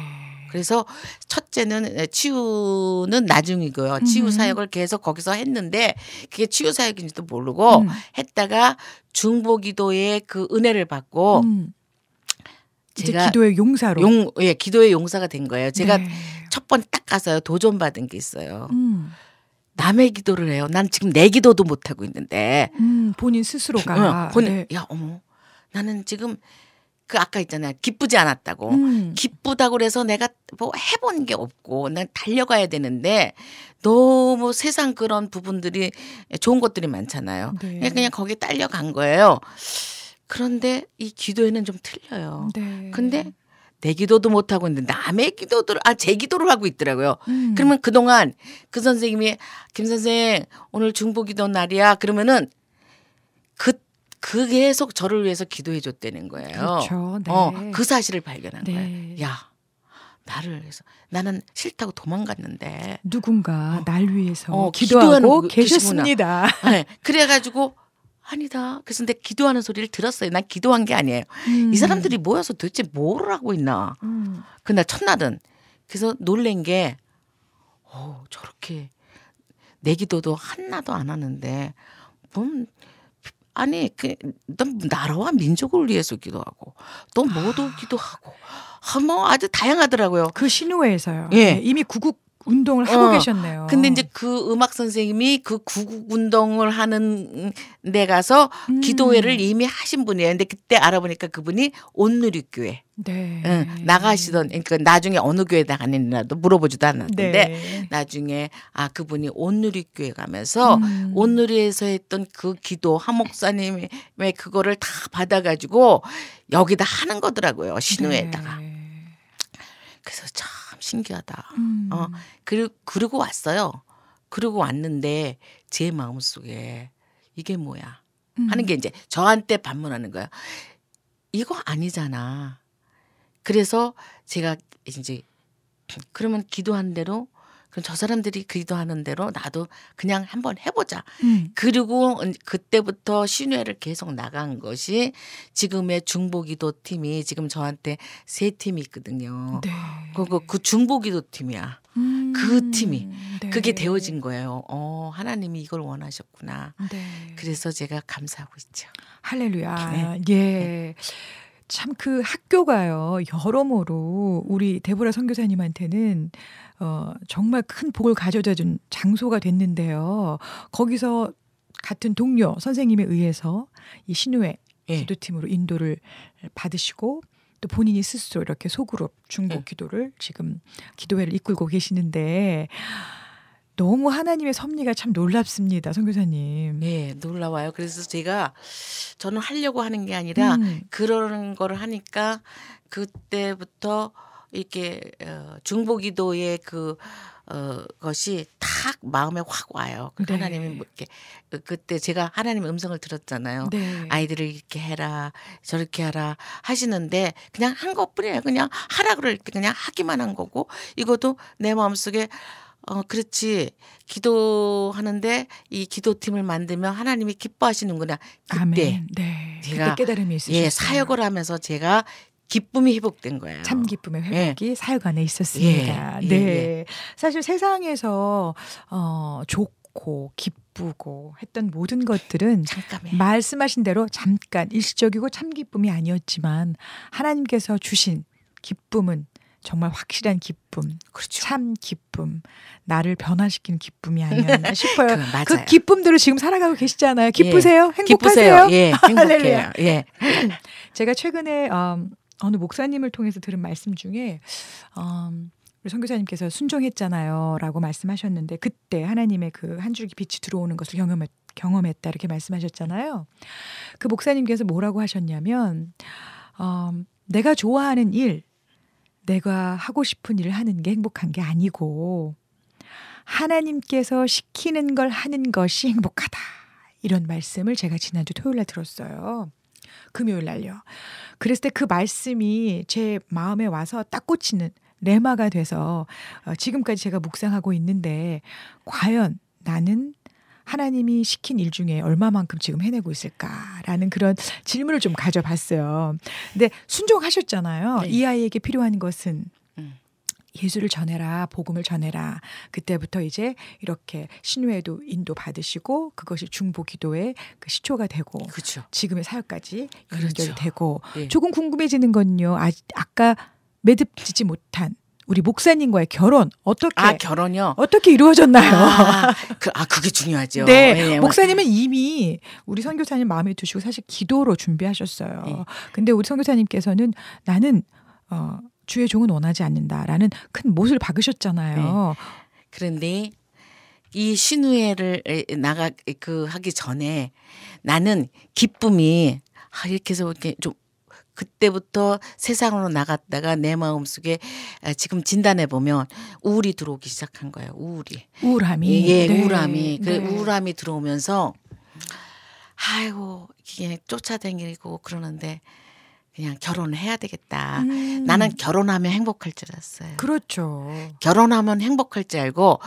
그래서 첫째는 치유는 나중이고요. 치유 사역을 계속 거기서 했는데 그게 치유 사역인지도 모르고 음. 했다가 중보 기도의 그 은혜를 받고 음. 제가 기도의 용사로 용, 예, 기도의 용사가 된 거예요. 제가 네. 첫번 딱 가서요. 도전 받은 게 있어요. 음. 남의 기도를 해요. 난 지금 내 기도도 못 하고 있는데 음, 본인 스스로가 어, 본, 네. 야 어머 나는 지금 그 아까 있잖아요. 기쁘지 않았다고. 음. 기쁘다고 그래서 내가 뭐 해본 게 없고 난 달려가야 되는데 너무 세상 그런 부분들이 좋은 것들이 많잖아요. 네. 그냥 거기에 딸려간 거예요. 그런데 이 기도에는 좀 틀려요. 네. 근데 내 기도도 못 하고 있는데 남의 기도들 아제 기도를 하고 있더라고요. 음. 그러면 그동안 그 선생님이 김 선생 오늘 중보 기도 날이야. 그러면은 그그 계속 저를 위해서 기도해 줬다는 거예요. 그렇죠. 어, 네. 어, 그 사실을 발견한 네. 거예요. 야, 나를 위해서 나는 싫다고 도망갔는데 누군가 어, 날 위해서 어, 기도하고 그 계셨습니다. 그 네, 그래가지고 아니다. 그래서 내 기도하는 소리를 들었어요. 난 기도한 게 아니에요. 음. 이 사람들이 음. 모여서 도대체 뭘 하고 있나. 음. 그날 첫날은 그래서 놀란 게 어, 저렇게 내 기도도 하나도 안 하는데 뭔 아니 그 나라와 민족을 위해서 기도하고 또 모두 아. 기도하고 아, 뭐 아주 다양하더라고요. 그 신우회에서요. 예. 네, 이미 구국 운동을 하고 어. 계셨네요. 근데 이제 그 음악 선생님이 그 구국 운동을 하는 데 가서 음. 기도회를 이미 하신 분이에요. 근데 그때 알아보니까 그분이 온누리교회 네. 응, 나가시던 그러니까 나중에 어느 교회 나가는지라도 물어보지도 않았는데 네. 나중에 아 그분이 온누리교회 가면서 음. 온누리에서 했던 그 기도 한 목사님의 그거를 다 받아가지고 여기다 하는 거더라고요 신우에다가 네. 그래서 참 신기하다. 음. 어, 그리, 그러고 왔어요. 그러고 왔는데 제 마음속에 이게 뭐야 음. 하는 게 이제 저한테 반문하는 거야. 이거 아니잖아. 그래서 제가 이제 그러면 기도한 대로 그럼 저 사람들이 기도하는 대로 나도 그냥 한번 해보자. 음. 그리고 음, 그때부터 신뢰를 계속 나간 것이 지금의 중보기도 팀이 지금 저한테 세 팀이 있거든요. 네. 그거 그 중보기도 팀이야. 음. 그 팀이 네. 그게 되어진 거예요. 어, 하나님이 이걸 원하셨구나. 네. 그래서 제가 감사하고 있죠. 할렐루야. 네. 예. 네. 참그 학교가요 여러모로 우리 데보라 선교사님한테는 어, 정말 큰 복을 가져다 준 장소가 됐는데요. 거기서 같은 동료 선생님에 의해서 이 신우의 예. 기도팀으로 인도를 받으시고 또 본인이 스스로 이렇게 소그룹 중복 예. 기도를 지금 기도회를 이끌고 계시는데 너무 하나님의 섭리가 참 놀랍습니다, 선교사님. 예, 네, 놀라워요. 그래서 제가 저는 하려고 하는 게 아니라 음. 그러는걸 하니까 그때부터 이렇게 어, 중보기도의 그 어, 것이 탁 마음에 확 와요. 그 네. 하나님이 뭐 이렇게 어, 그때 제가 하나님의 음성을 들었잖아요. 네. 아이들을 이렇게 해라, 저렇게 하라 하시는데 그냥 한 것뿐이에요. 그냥 하라 그럴 때 그냥 하기만 한 거고 이것도 내 마음속에 어, 그렇지. 기도하는데 이 기도팀을 만들면 하나님이 기뻐하시는구나. 그때 아멘. 네. 제가 그때 깨달음이 있으셨어요. 예, 사역을 하면서 제가 기쁨이 회복된 거예요. 참 기쁨의 예. 회복이 예. 사역안에 있었습니다. 예. 예, 예 네. 사실 세상에서 어 좋고 기쁘고 했던 모든 것들은 잠깐에. 말씀하신 대로 잠깐 일시적이고 참 기쁨이 아니었지만 하나님께서 주신 기쁨은 정말 확실한 기쁨, 그렇죠. 참 기쁨, 나를 변화시키는 기쁨이 아니었나 싶어요. 그 기쁨들을 지금 살아가고 계시잖아요. 기쁘세요? 예. 행복하세요? 기쁘세요. 예, 행복해요. 예. 제가 최근에 음, 어느 목사님을 통해서 들은 말씀 중에 음, 우리 선교사님께서 순종했잖아요라고 말씀하셨는데 그때 하나님의 그 한 줄기 빛이 들어오는 것을 경험했 경험했다 이렇게 말씀하셨잖아요. 그 목사님께서 뭐라고 하셨냐면 어, 내가 좋아하는 일, 내가 하고 싶은 일을 하는 게 행복한 게 아니고 하나님께서 시키는 걸 하는 것이 행복하다 이런 말씀을 제가 지난주 토요일 날 들었어요. 금요일 날요. 그랬을 때 그 말씀이 제 마음에 와서 딱 꽂히는 레마가 돼서 어, 지금까지 제가 묵상하고 있는데 과연 나는 하나님이 시킨 일 중에 얼마만큼 지금 해내고 있을까라는 그런 질문을 좀 가져봤어요. 근데 순종하셨잖아요. 네. 이 아이에게 필요한 것은 예수를 전해라, 복음을 전해라. 그때부터 이제 이렇게 신유도 인도 받으시고 그것이 중보 기도의 그 시초가 되고 그렇죠. 지금의 사역까지 연결되고 그렇죠. 예. 조금 궁금해지는 건요. 아, 아까 매듭지지 못한 우리 목사님과의 결혼 어떻게 아 결혼요 어떻게 이루어졌나요? 아, 그, 아 그게 중요하죠. 네, 네 목사님은 이미 우리 선교사님 마음에 두시고 사실 기도로 준비하셨어요. 네. 근데 우리 선교사님께서는 나는 어 주의 종은 원하지 않는다라는 큰 못을 박으셨잖아요. 네. 그런데 이 신우회를 나가 그 하기 전에 나는 기쁨이 아 이렇게 해서 이렇게 좀 그때부터 세상으로 나갔다가 내 마음속에 아, 지금 진단해 보면 우울이 들어오기 시작한 거예요. 우울이. 우울함이. 예, 예, 네. 우울함이. 그 네. 우울함이 들어오면서 아이고 이게 쫓아다니고 그러는데 그냥 결혼을 해야 되겠다. 음. 나는 결혼하면 행복할 줄 알았어요. 그렇죠. 결혼하면 행복할 줄 알고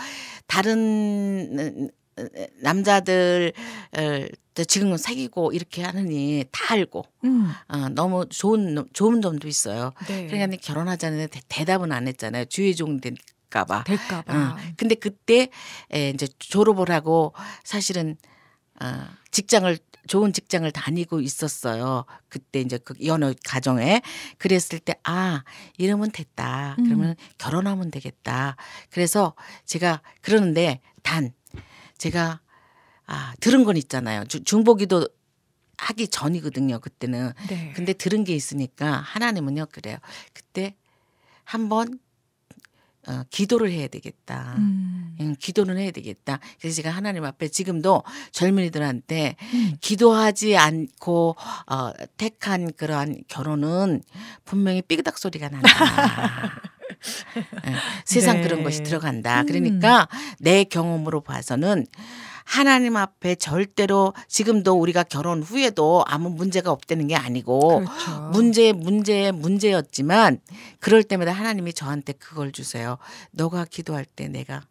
다른 음, 음, 음, 남자들 어, 지금은 사귀고 이렇게 하느니 다 알고 음. 어, 너무 좋은 좋은 점도 있어요. 네. 그러니까 결혼하자는 데 대답은 안 했잖아요. 주의종 될까봐. 될까봐. 어. 근데 그때 이제 졸업을 하고 사실은 어, 직장을 좋은 직장을 다니고 있었어요. 그때 이제 그 연어 가정에 그랬을 때 아 이러면 됐다. 음. 그러면 음. 결혼하면 되겠다. 그래서 제가 그러는데 단 제가 아 들은 건 있잖아요. 중보기도 하기 전이거든요. 그때는. 네. 근데 들은 게 있으니까 하나님은요 그래요. 그때 한번 어, 기도를 해야 되겠다. 음. 예, 기도는 해야 되겠다. 그래서 제가 하나님 앞에 지금도 젊은이들한테 음. 기도하지 않고 어, 택한 그러한 결혼은 분명히 삐그덕 소리가 난다. 네. 세상 그런 것이 네. 들어간다. 음. 그러니까 내 경험으로 봐서는 하나님 앞에 절대로 지금도 우리가 결혼 후에도 아무 문제가 없다는 게 아니고 그렇죠. 문제 문제의 문제였지만 그럴 때마다 하나님이 저한테 그걸 주세요. 너가 기도할 때 내가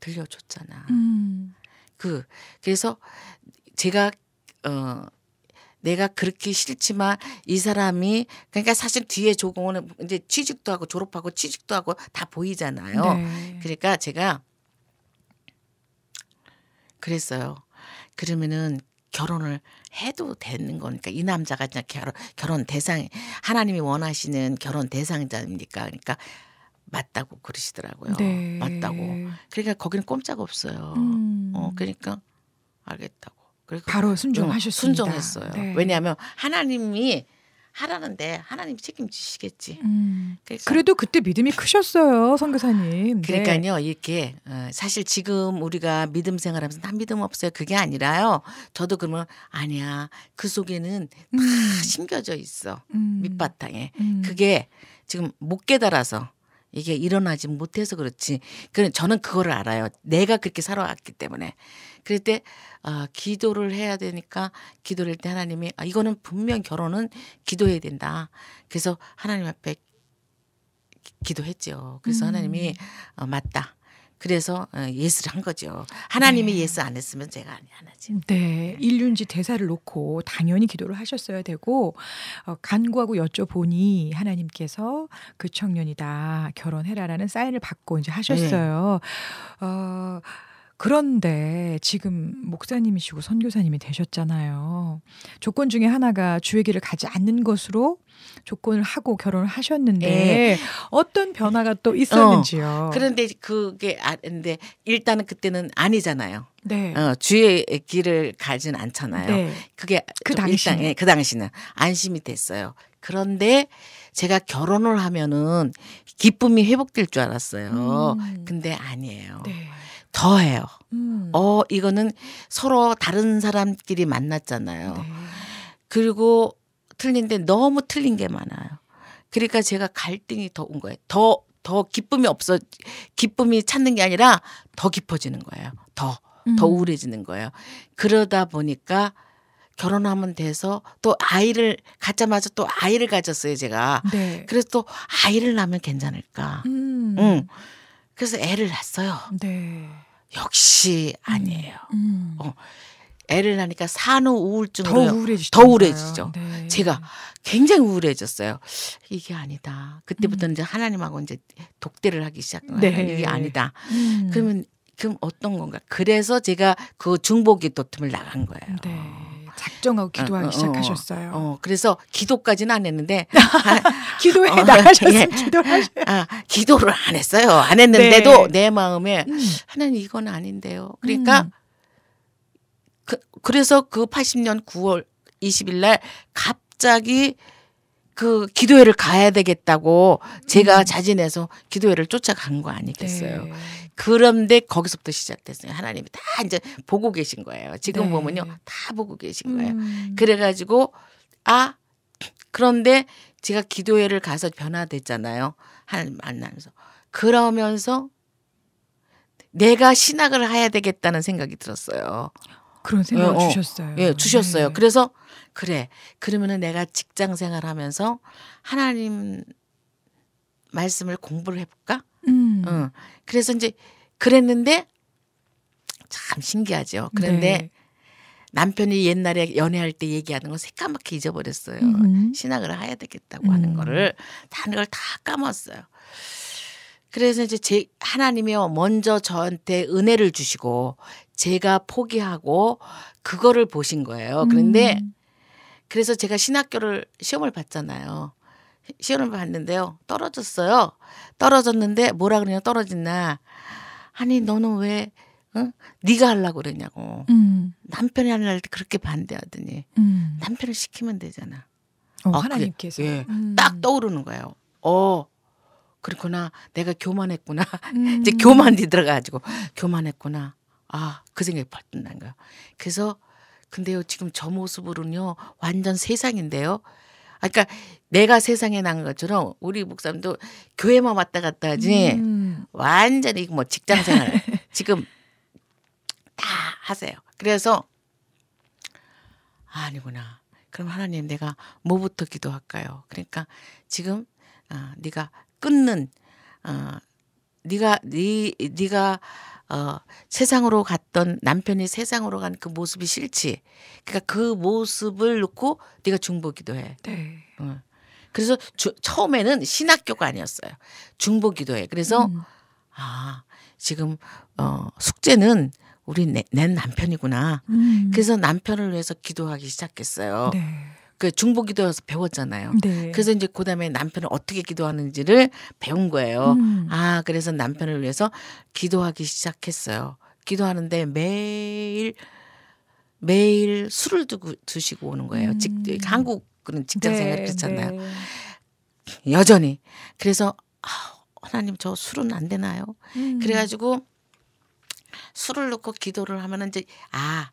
들려줬잖아. 음. 그 그래서 제가 어 내가 그렇게 싫지만 이 사람이 그러니까 사실 뒤에 조공은 이제 취직도 하고 졸업하고 취직도 하고 다 보이잖아요. 네. 그러니까 제가 그랬어요. 그러면은 결혼을 해도 되는 거니까 이 남자가 결혼 결혼 대상 하나님이 원하시는 결혼 대상자입니까? 그러니까 맞다고 그러시더라고요. 네. 맞다고. 그러니까 거기는 꼼짝 없어요. 음. 어 그러니까 알겠다고. 그러니까 바로 순종하셨습니다. 순종했어요. 네. 왜냐하면 하나님이 하라는데 하나님 책임지시겠지. 음. 그래도 그때 믿음이 크셨어요, 선교사님. 네. 그러니까요, 이렇게 어, 사실 지금 우리가 믿음 생활하면서 난 믿음 없어요. 그게 아니라요. 저도 그러면 아니야. 그 속에는 다 음. 심겨져 있어 음. 밑바탕에. 음. 그게 지금 못 깨달아서 이게 일어나지 못해서 그렇지. 그래 저는 그거를 알아요. 내가 그렇게 살아왔기 때문에. 그럴 때 아, 기도를 해야 되니까 기도를 할 때 하나님이 아, 이거는 분명 결혼은 기도해야 된다. 그래서 하나님 앞에 기도했죠. 그래서 음. 하나님이 어, 맞다. 그래서 어, 예스를 한 거죠. 하나님이 네. 예스 안 했으면 제가 안 하지. 네. 네, 일륜지 대사를 놓고 당연히 기도를 하셨어야 되고 어, 간구하고 여쭤보니 하나님께서 그 청년이다 결혼해라라는 사인을 받고 이제 하셨어요. 네. 어. 그런데 지금 목사님이시고 선교사님이 되셨잖아요. 조건 중에 하나가 주의 길을 가지 않는 것으로 조건을 하고 결혼을 하셨는데 네. 어떤 변화가 또 있었는지요. 어, 그런데 그게 아, 근데 일단은 그때는 아니잖아요. 네. 어, 주의 길을 가진 않잖아요. 네. 그게 그 당시 일 예, 그 당시는 안심이 됐어요. 그런데 제가 결혼을 하면은 기쁨이 회복될 줄 알았어요. 음. 근데 아니에요. 네. 더해요. 음. 어 이거는 서로 다른 사람끼리 만났잖아요. 네. 그리고 틀린데 너무 틀린 게 많아요. 그러니까 제가 갈등이 더 온 거예요. 더 더 기쁨이 없어 기쁨이 찾는 게 아니라 더 깊어지는 거예요. 더더 음. 우울해지는 거예요. 그러다 보니까 결혼하면 돼서 또 아이를 갖자마자 또 아이를 가졌어요 제가. 네. 그래서 또 아이를 낳으면 괜찮을까. 음. 응. 그래서 애를 낳았어요. 네. 역시 아니에요. 음, 음. 어. 애를 낳으니까 산후 우울증으로 더, 우울해지죠. 더 우울해지죠. 네. 제가 굉장히 우울해졌어요. 이게 아니다. 그때부터는 음. 이제 하나님하고 이제 독대를 하기 시작한 네. 거예요. 네. 이게 아니다. 음. 그러면 그럼 어떤 건가? 그래서 제가 그중복 기도틈을 나간 거예요. 네. 작정하고 기도하기 어, 시작하셨어요. 어, 그래서 기도까지는 안 했는데 아, 기도에 어, 나가셨으면 예. 기도하 아, 기도를 안 했어요. 안 했는데도 네. 내 마음에 음. 하나님 이건 아닌데요. 그러니까 음. 그, 그래서 그 80년 9월 20일 날 갑자기 그 기도회를 가야 되겠다고 제가 음. 자진해서 기도회를 쫓아간 거 아니겠어요. 네. 그런데 거기서부터 시작됐어요. 하나님이 다 이제 보고 계신 거예요. 지금 네. 보면요. 다 보고 계신 거예요. 음. 그래가지고, 아, 그런데 제가 기도회를 가서 변화됐잖아요. 하나님 만나면서. 그러면서 내가 신학을 해야 되겠다는 생각이 들었어요. 그런 생각을 어, 어. 주셨어요. 예, 주셨어요. 네. 그래서, 그래. 그러면은 내가 직장 생활 하면서 하나님 말씀을 공부를 해볼까? 음. 어. 그래서 이제 그랬는데 참 신기하죠. 그런데 네. 남편이 옛날에 연애할 때 얘기하는 건 새까맣게 잊어버렸어요. 음. 신학을 해야 되겠다고 음. 하는 거를 다른 걸다 까먹었어요. 그래서 이제 제 하나님이 먼저 저한테 은혜를 주시고 제가 포기하고 그거를 보신 거예요. 그런데 음. 그래서 제가 신학교를 시험을 봤잖아요. 시험을 봤는데요. 떨어졌어요. 떨어졌는데 뭐라 그러냐 떨어진나. 아니 너는 왜 응? 네가 하려고 그랬냐고. 음. 남편이 하려고 할때 그렇게 반대하더니 음. 남편을 시키면 되잖아. 어, 아, 하나님께서 그게, 예, 음. 딱 떠오르는 거예요. 어 그렇구나 내가 교만했구나 이제 음. 교만이 들어가지고 교만했구나 아그 생각이 발뜬난 거야. 그래서 근데요 지금 저 모습으로는요 완전 세상인데요. 아까 그러니까 내가 세상에 난 것처럼 우리 목사님도 교회만 왔다 갔다 하지 음. 완전히 뭐 직장 생활 지금 다 하세요. 그래서 아, 아니구나. 그럼 하나님 내가 뭐부터 기도할까요? 그러니까 지금 어, 네가 끊는 어, 네가 네 네가 어 세상으로 갔던 남편이 세상으로 간 그 모습이 싫지. 그러니까 그 모습을 놓고 네가 중보기도 해. 네. 어. 그래서 주, 처음에는 신학교가 아니었어요. 중보기도 해. 그래서 음. 아 지금 어 숙제는 우리 내, 내 남편이구나. 음. 그래서 남편을 위해서 기도하기 시작했어요. 네. 그 중보 기도여서 배웠잖아요. 네. 그래서 이제 그 다음에 남편을 어떻게 기도하는지를 배운 거예요. 음. 아, 그래서 남편을 위해서 기도하기 시작했어요. 기도하는데 매일 매일 술을 두고 두시고 오는 거예요. 직 음. 한국 그런 직장 생활 네, 그렇잖아요. 네. 여전히 그래서 아, 하나님 저 술은 안 되나요? 음. 그래가지고 술을 넣고 기도를 하면 이제 아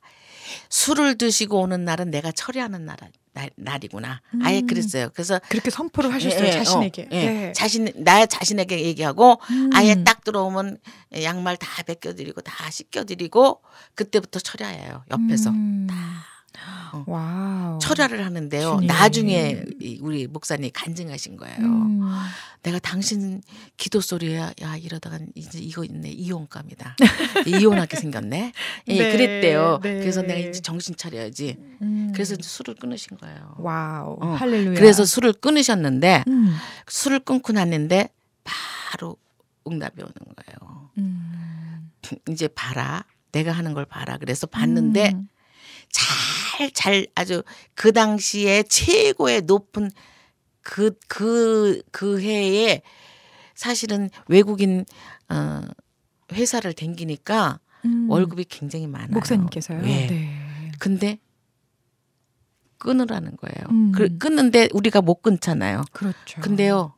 술을 드시고 오는 날은 내가 처리하는 날이다. 날, 날 이구나 음. 아예 그랬어요. 그래서 그렇게 선포를 하셨어요 예, 예 어, 자신에게. 예, 예. 자신 나 자신에게 얘기하고 음. 아예 딱 들어오면 양말 다 벗겨드리고 다 씻겨드리고 그때부터 철야예요. 옆에서 음. 다. 어. 와 철야를 하는데요. 주님. 나중에 우리 목사님 간증하신 거예요. 음. 내가 당신 기도 소리야 야 이러다가 이제 이거 있네 이혼감이다. 이혼하게 생겼네. 예, 네, 그랬대요. 네. 그래서 내가 이제 정신 차려야지. 음. 그래서 술을 끊으신 거예요. 와우. 어. 할렐루야. 그래서 술을 끊으셨는데 음. 술을 끊고 났는데 바로 응답이 오는 거예요. 음. 이제 봐라. 내가 하는 걸 봐라. 그래서 봤는데 자. 음. 잘, 아주 그 당시에 최고의 높은 그, 그, 그 해에 사실은 외국인, 어, 회사를 댕기니까 음. 월급이 굉장히 많아요. 목사님께서요? 네. 네. 근데 끊으라는 거예요. 음. 그, 끊는데 우리가 못 끊잖아요. 그렇죠. 근데요,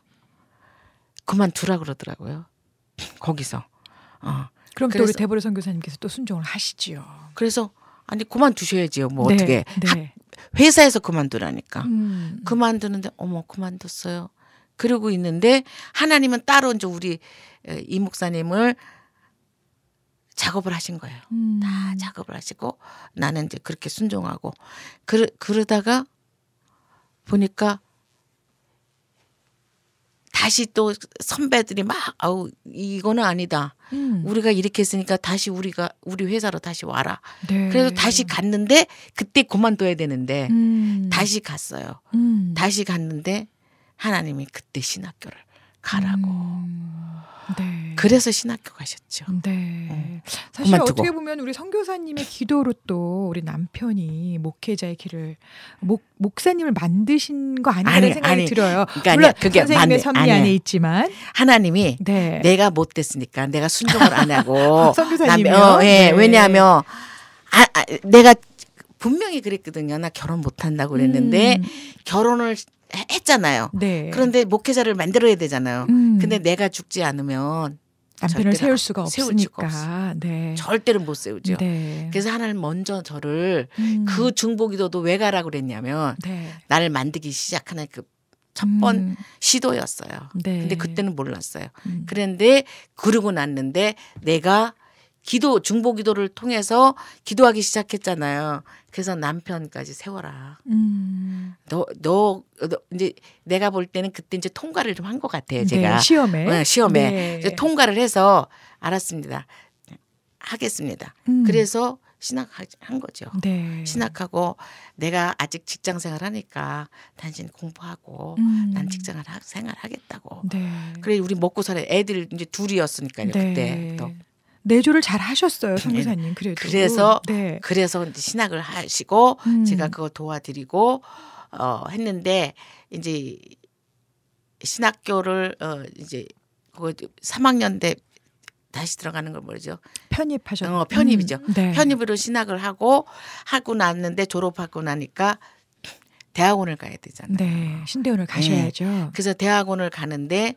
그만두라 그러더라고요. 거기서. 어. 그럼 그래서, 또 우리 대보리 선교사님께서 또 순종을 하시지요. 그래서 아니 그만두셔야지요. 뭐 네, 어떻게 네. 회사에서 그만두라니까. 음. 그만두는데 어머 그만뒀어요. 그러고 있는데 하나님은 따로 이제 우리 이 목사님을 작업을 하신 거예요. 음. 다 작업을 하시고 나는 이제 그렇게 순종하고 그러, 그러다가 보니까 다시 또 선배들이 막 아우 이거는 아니다. 음. 우리가 이렇게 했으니까 다시 우리가 우리 회사로 다시 와라. 네. 그래서 다시 갔는데 그때 그만둬야 되는데 음. 다시 갔어요. 음. 다시 갔는데 하나님이 그때 신학교를 가라고. 음, 네. 그래서 신학교 가셨죠. 네. 네. 사실 그만두고. 보면 우리 선교사님의 기도로 또 우리 남편이 목회자의 길을 목 목사님을 만드신 거 아닌가 아니, 생각이 아니. 들어요. 그러니까 물론 아니, 그게 선생님의 맞네. 아니, 안에 있지만 하나님이 네. 내가 못 됐으니까 내가 순종을 안 하고 아, 선교사님이 어, 예. 네. 왜냐하면 아, 아, 내가 분명히 그랬거든요. 나 결혼 못 한다고 그랬는데 음. 결혼을 했잖아요. 네. 그런데 목회자를 만들어야 되잖아요. 음. 근데 내가 죽지 않으면 남편을 세울 수가 없으니까 어 네. 절대로 못 세우죠. 네. 그래서 하나님 먼저 저를 음. 그 중보기도도 왜가라 그랬냐면 네. 나를 만들기 시작하는 그 첫번 음. 시도였어요. 네. 근데 그때는 몰랐어요. 음. 그런데 그러고 났는데 내가 기도 중보 기도를 통해서 기도하기 시작했잖아요. 그래서 남편까지 세워라. 음. 너, 너, 너 이제 내가 볼 때는 그때 이제 통과를 좀한것 같아요. 네, 제가 네, 시험에 네, 시험에 네. 이제 통과를 해서 알았습니다. 하겠습니다. 음. 그래서 신학한 거죠. 네. 신학하고 내가 아직 직장 생활 하니까 당신 공부하고 음. 난 직장 을 생활 하겠다고. 네. 그래 우리 먹고 살아 애들 이제 둘이었으니까요 네. 그때 또. 내조를 잘 하셨어요, 네. 선교사님. 그래도 그래서 네. 그래서 신학을 하시고 음. 제가 그거 도와드리고 어 했는데 이제 신학교를 어 이제 그거 3학년 때 다시 들어가는 걸모르죠 편입하셨 어, 편입이죠. 음, 네. 편입으로 신학을 하고 하고 났는데 졸업하고 나니까 대학원을 가야 되잖아요. 네. 신대원을 가셔야죠. 네. 그래서 대학원을 가는데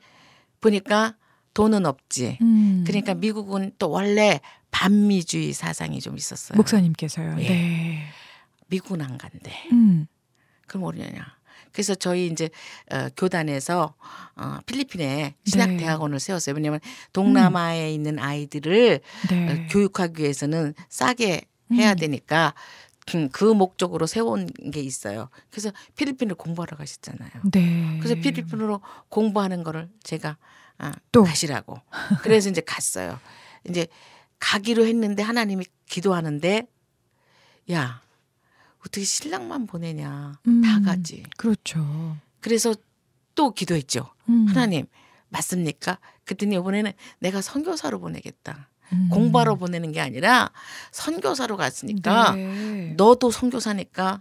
보니까 돈은 없지. 음. 그러니까 미국은 또 원래 반미주의 사상이 좀 있었어요. 목사님께서요. 예. 네. 미국은 안 간대. 음. 그럼 어디냐? 그래서 저희 이제 어, 교단에서 어, 필리핀에 신학 네. 대학원을 네. 세웠어요. 왜냐하면 동남아에 음. 있는 아이들을 네. 어, 교육하기 위해서는 싸게 해야 음. 되니까 음, 그 목적으로 세운 게 있어요. 그래서 필리핀을 공부하러 가셨잖아요. 네. 그래서 필리핀으로 공부하는 거를 제가 아, 또 가시라고. 그래서 이제 갔어요. 이제 가기로 했는데 하나님이 기도하는데 야 어떻게 신랑만 보내냐 음, 다 가지. 그렇죠. 그래서 또 기도했죠. 음. 하나님 맞습니까? 그랬더니 이번에는 내가 선교사로 보내겠다. 음. 공부하러 보내는 게 아니라 선교사로 갔으니까 네. 너도 선교사니까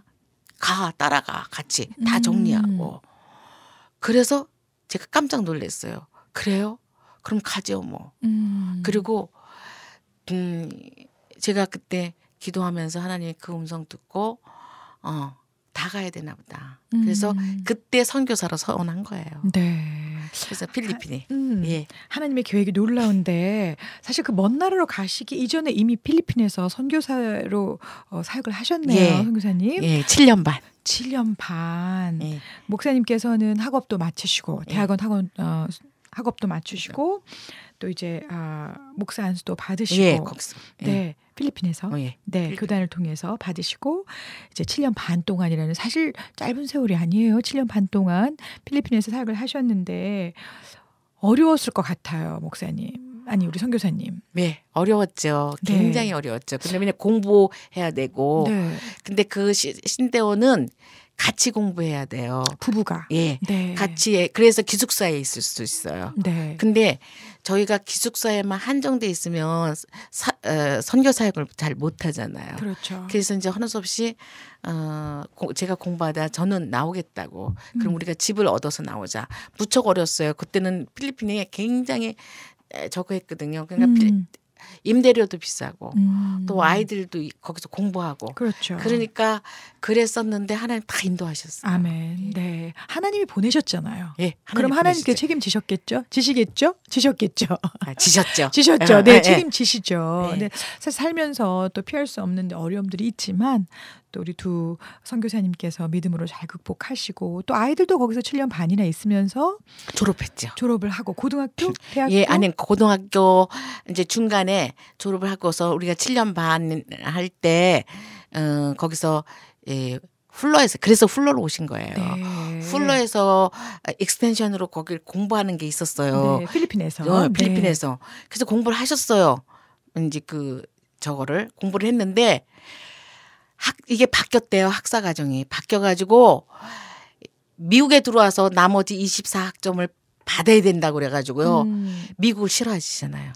가 따라가 같이 다 음. 정리하고 그래서 제가 깜짝 놀랐어요. 그래요? 그럼 가죠 뭐. 음. 그리고 음 제가 그때 기도하면서 하나님그 음성 듣고 어 다가야 되나 보다. 그래서 음. 그때 선교사로 서원한 거예요. 네. 그래서 필리핀에. 하, 음, 예. 하나님의 계획이 놀라운데 사실 그 먼 나라로 가시기 이전에 이미 필리핀에서 선교사로 어, 사역을 하셨네요, 예. 선교사님. 예, 7년 반. 7년 반. 예. 목사님께서는 학업도 마치시고 대학원 예. 학원 어, 학업도 맞추시고 또 이제 아, 목사 안수도 받으시고 예, 네. 네. 필리핀에서 어, 예. 네 필리핀. 교단을 통해서 받으시고 이제 7년 반 동안이라는 사실 짧은 세월이 아니에요. 7년 반 동안 필리핀에서 사역을 하셨는데 어려웠을 것 같아요, 목사님. 아니 우리 선교사님. 예, 네, 어려웠죠. 굉장히 네. 어려웠죠. 근데 그냥 공부해야 되고. 네. 근데 그 신대호는 같이 공부해야 돼요. 부부가. 예. 네. 같이 예, 그래서 기숙사에 있을 수도 있어요. 네. 근데 저희가 기숙사에만 한정돼 있으면 사, 어, 선교 사역을 잘 못 하잖아요. 그렇죠. 그래서 이제 허는수없이 어, 고, 제가 공부하다 저는 나오겠다고. 그럼 음. 우리가 집을 얻어서 나오자. 무척 어렸어요. 그때는 필리핀에 굉장히 적어 했거든요. 그러니까 음. 임대료도 비싸고 음. 또 아이들도 거기서 공부하고 그렇죠. 그러니까 그랬었는데 하나님 다 인도하셨어요. 아멘. 예. 네. 하나님이 보내셨잖아요. 예. 하나님 그럼 하나님께 책임지셨겠죠? 지시겠죠? 지셨겠죠? 아, 지셨죠. 지셨죠. 어, 네, 예, 예. 네, 네. 책임지시죠. 네. 사 살면서 또 피할 수 없는 어려움들이 있지만 또 우리 두 선교사님께서 믿음으로 잘 극복하시고 또 아이들도 거기서 7년 반이나 있으면서 졸업했죠. 졸업을 하고 고등학교, 그 대학교 예, 아니 고등학교 이제 중간에 졸업을 하고서 우리가 7년 반 할때 어, 거기서 예, 훌러에서 그래서 훌러로 오신 거예요. 네. 훌러에서 익스텐션으로 거길 공부하는 게 있었어요. 네, 필리핀에서. 어, 네. 필리핀에서. 네. 그래서 공부를 하셨어요. 이제 그 저거를 공부를 했는데 학 이게 바뀌었대요. 학사 과정이 바뀌어 가지고 미국에 들어와서 나머지 24학점을 받아야 된다고 그래 가지고요. 음. 미국을 싫어하시잖아요.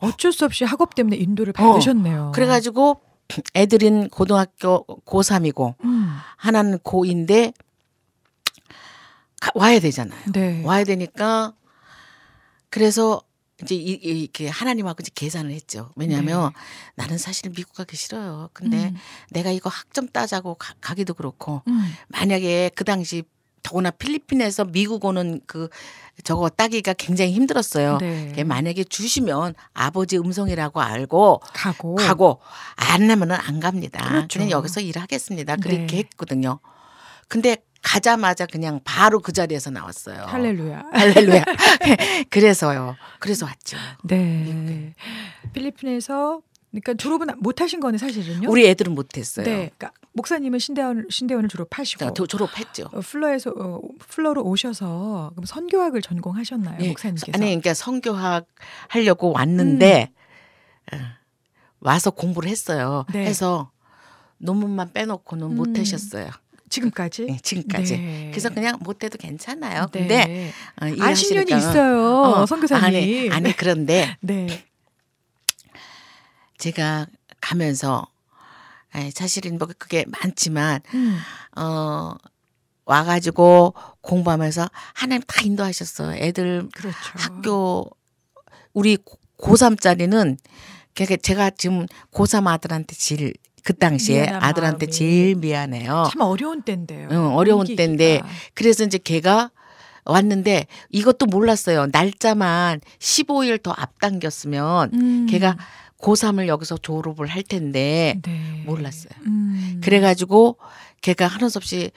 어쩔 수 없이 학업 때문에 인도를 어. 받으셨네요. 어. 그래 가지고 애들은 고등학교 고3이고 음. 하나는 고인데 와야 되잖아요. 네. 와야 되니까 그래서 이제 이렇게 하나님하고 이제 계산을 했죠. 왜냐하면 네. 나는 사실 미국 가기 싫어요. 근데 음. 내가 이거 학점 따자고 가, 기도 그렇고 음. 만약에 그 당시 더구나 필리핀에서 미국 오는 그 저거 따기가 굉장히 힘들었어요. 네. 만약에 주시면 아버지 음성이라고 알고 가고 가고 안하면은안 갑니다. 그렇죠. 그냥 여기서 일하겠습니다. 그렇게 네. 했거든요. 근데 가자마자 그냥 바로 그 자리에서 나왔어요. 할렐루야. 할렐루야. 그래서요. 그래서 왔죠. 네. 미국에. 필리핀에서 그러니까 졸업은 못 하신 거는 사실은요. 우리 애들은 못 했어요. 네. 그러니까 목사님은 신대원 신대원을 졸업하시고 그 아, 도, 졸업했죠. 어, 플러에서 어, 플러로 오셔서 그럼 선교학을 전공하셨나요, 네. 목사님께서? 아니, 그러니까 선교학 하려고 왔는데 음. 예, 와서 공부를 했어요. 네. 해서 논문만 빼놓고는 음. 못 하셨어요. 지금까지? 네, 지금까지. 네. 그래서 그냥 못해도 뭐 괜찮아요. 네. 근데 어, 아신년이 있어요. 어, 아, 네. 선교사님. 아니, 네. 아니 네. 그런데 네. 제가 가면서 에, 예, 사실은 뭐 그게 많지만 음. 어 와가지고 공부하면서 하나님 다 인도하셨어요. 애들 그렇죠. 학교 우리 고3짜리는 제가 지금 고3 아들한테 질그 당시에 아들한테 마음이. 제일 미안해요. 참 어려운 때인데요. 응, 어려운 인 때인데 그래서 이제 걔가 왔는데 이것도 몰랐어요. 날짜만 15일 더 앞당겼으면 음. 걔가 고3을 여기서 졸업을 할 텐데 네. 몰랐어요. 음. 그래가지고 걔가 한원섭 씨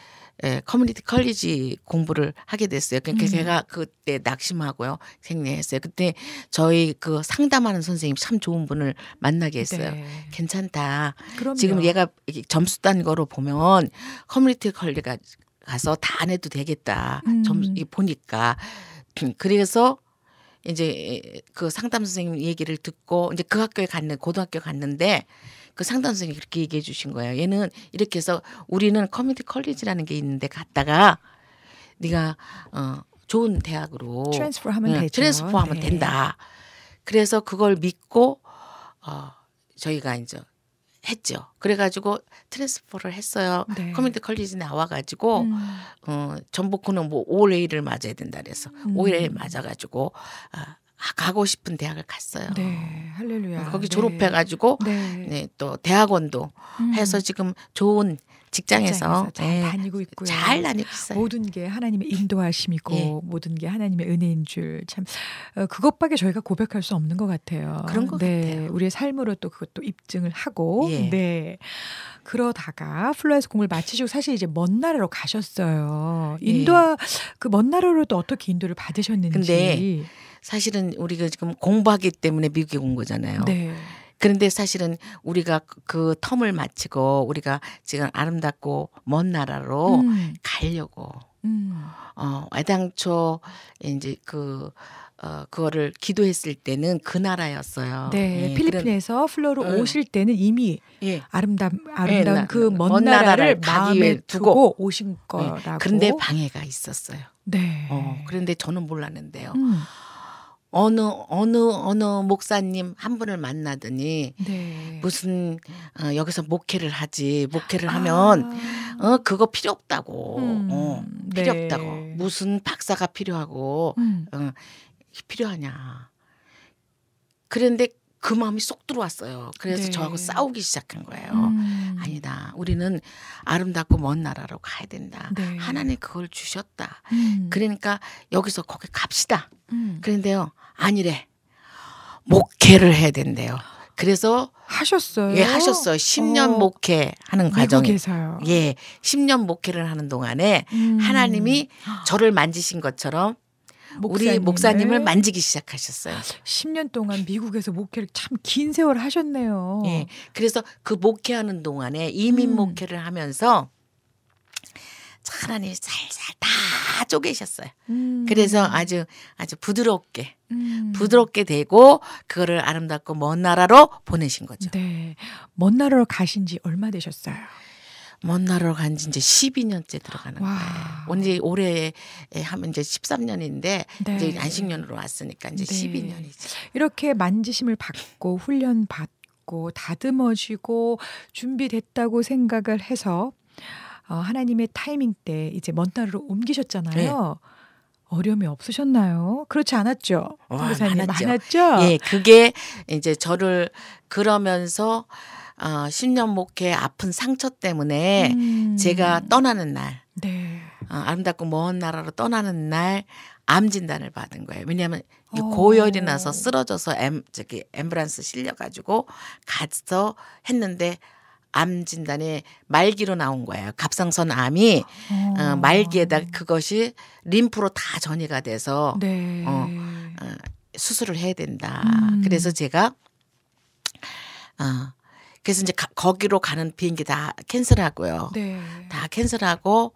예, 커뮤니티 컬리지 공부를 하게 됐어요. 그러니까 음. 제가 그때 낙심하고요. 생리했어요. 그때 저희 그 상담하는 선생님 참 좋은 분을 만나게 했어요. 네. 괜찮다. 그럼요. 지금 얘가 점수 딴 거로 보면 커뮤니티 컬리가 가서 다 안 해도 되겠다. 음. 점수 보니까 그래서 이제 그 상담 선생님 얘기를 듣고 이제 그 학교에 갔는 고등학교 갔는데 그 상담 선생님이 그렇게 얘기해 주신 거예요. 얘는 이렇게 해서 우리는 커뮤니티 컬리지라는 게 있는데 갔다가 네가 어 좋은 대학으로 트랜스퍼 하면 응, 네, 트랜스퍼 하면 네. 된다. 그래서 그걸 믿고 어 저희가 이제 했죠. 그래가지고 트랜스퍼를 했어요. 네. 커뮤니티 컬리지 나와가지고 음. 어전복구는뭐 5월 1일을 맞아야 된다 그래서 음. 5일에 맞아가지고 아 가고 싶은 대학을 갔어요. 네, 할렐루야. 거기 네. 졸업해가지고 네, 네. 네또 대학원도 음. 해서 지금 좋은 직장에서, 직장에서 잘 예, 다니고 있고요. 잘 다니고 있어요. 모든 게 하나님의 인도하심이고 예. 모든 게 하나님의 은혜인 줄참 어, 그것밖에 저희가 고백할 수 없는 것 같아요. 그런 것 네, 같아요. 우리의 삶으로 또 그것도 입증을 하고 예. 네 그러다가 플로에서 공을 마치시고 사실 이제 먼 나라로 가셨어요. 예. 인도와 그먼 나라로 또 어떻게 인도를 받으셨는지. 사실은 우리가 지금 공부하기 때문에 미국에 온 거잖아요. 네. 그런데 사실은 우리가 그, 그 텀을 마치고 우리가 지금 아름답고 먼 나라로 음. 가려고 음. 어 애당초 이제 그 어, 그거를 기도했을 때는 그 나라였어요. 네, 예, 필리핀에서 플로로 음. 예. 오실 때는 이미 예. 아름답 예, 아름다운 예, 그먼 나라를, 나라를 마음에 두고, 두고 오신 예, 거라고. 그런데 방해가 있었어요. 네. 어, 그런데 저는 몰랐는데요. 음. 어느 어느 어느 목사님 한 분을 만나더니 네. 무슨 어, 여기서 목회를 하지 목회를 아. 하면 어 그거 필요 없다고 음. 어, 필요 네. 없다고 무슨 박사가 필요하고 음. 어, 필요하냐 그런데 그 마음이 쏙 들어왔어요. 그래서 네. 저하고 싸우기 시작한 거예요. 음. 아니다. 우리는 아름답고 먼 나라로 가야 된다. 네. 하나님 그걸 주셨다. 음. 그러니까 여기서 거기 갑시다. 음. 그런데요. 아니래. 목회를 해야 된대요. 그래서 하셨어요. 예, 하셨어 10년 어. 목회 하는 과정에. 서 예. 10년 목회를 하는 동안에 음. 하나님이 저를 만지신 것처럼 목사님을. 우리 목사님을 만지기 시작하셨어요. 10년 동안 미국에서 목회를 참 긴 세월 하셨네요. 예. 그래서 그 목회하는 동안에 이민 음. 목회를 하면서 하나님이 살살 다 쪼개셨어요. 음. 그래서 아주 아주 부드럽게 음. 부드럽게 되고 그거를 아름답고 먼 나라로 보내신 거죠. 네, 먼 나라로 가신 지 얼마 되셨어요? 먼 나라로 간 지 이제 12년째 들어가는 와. 거예요. 언제 올해 하면 이제 13년인데 네. 이제 안식년으로 왔으니까 이제 네. 12년이죠. 이렇게 만지심을 받고 훈련 받고 다듬어지고 준비됐다고 생각을 해서 어, 하나님의 타이밍 때 이제 먼 땅으로 옮기셨잖아요. 네. 어려움이 없으셨나요? 그렇지 않았죠. 어, 많았죠. 많았죠. 예, 그게 이제 저를 그러면서 어, 10년 목회 아픈 상처 때문에 음. 제가 떠나는 날, 네. 어, 아름답고 먼 나라로 떠나는 날 암 진단을 받은 거예요. 왜냐하면 오. 어. 고열이 나서 쓰러져서 엠 저기 엠브란스 실려가지고 가서 했는데 암 진단의 말기로 나온 거예요. 갑상선 암이 어. 어 말기에다 그것이 림프로 다 전이가 돼서 네. 어, 어, 수술을 해야 된다. 음. 그래서 제가 어, 그래서 이제 가, 거기로 가는 비행기 다 캔슬하고요. 네. 다 캔슬하고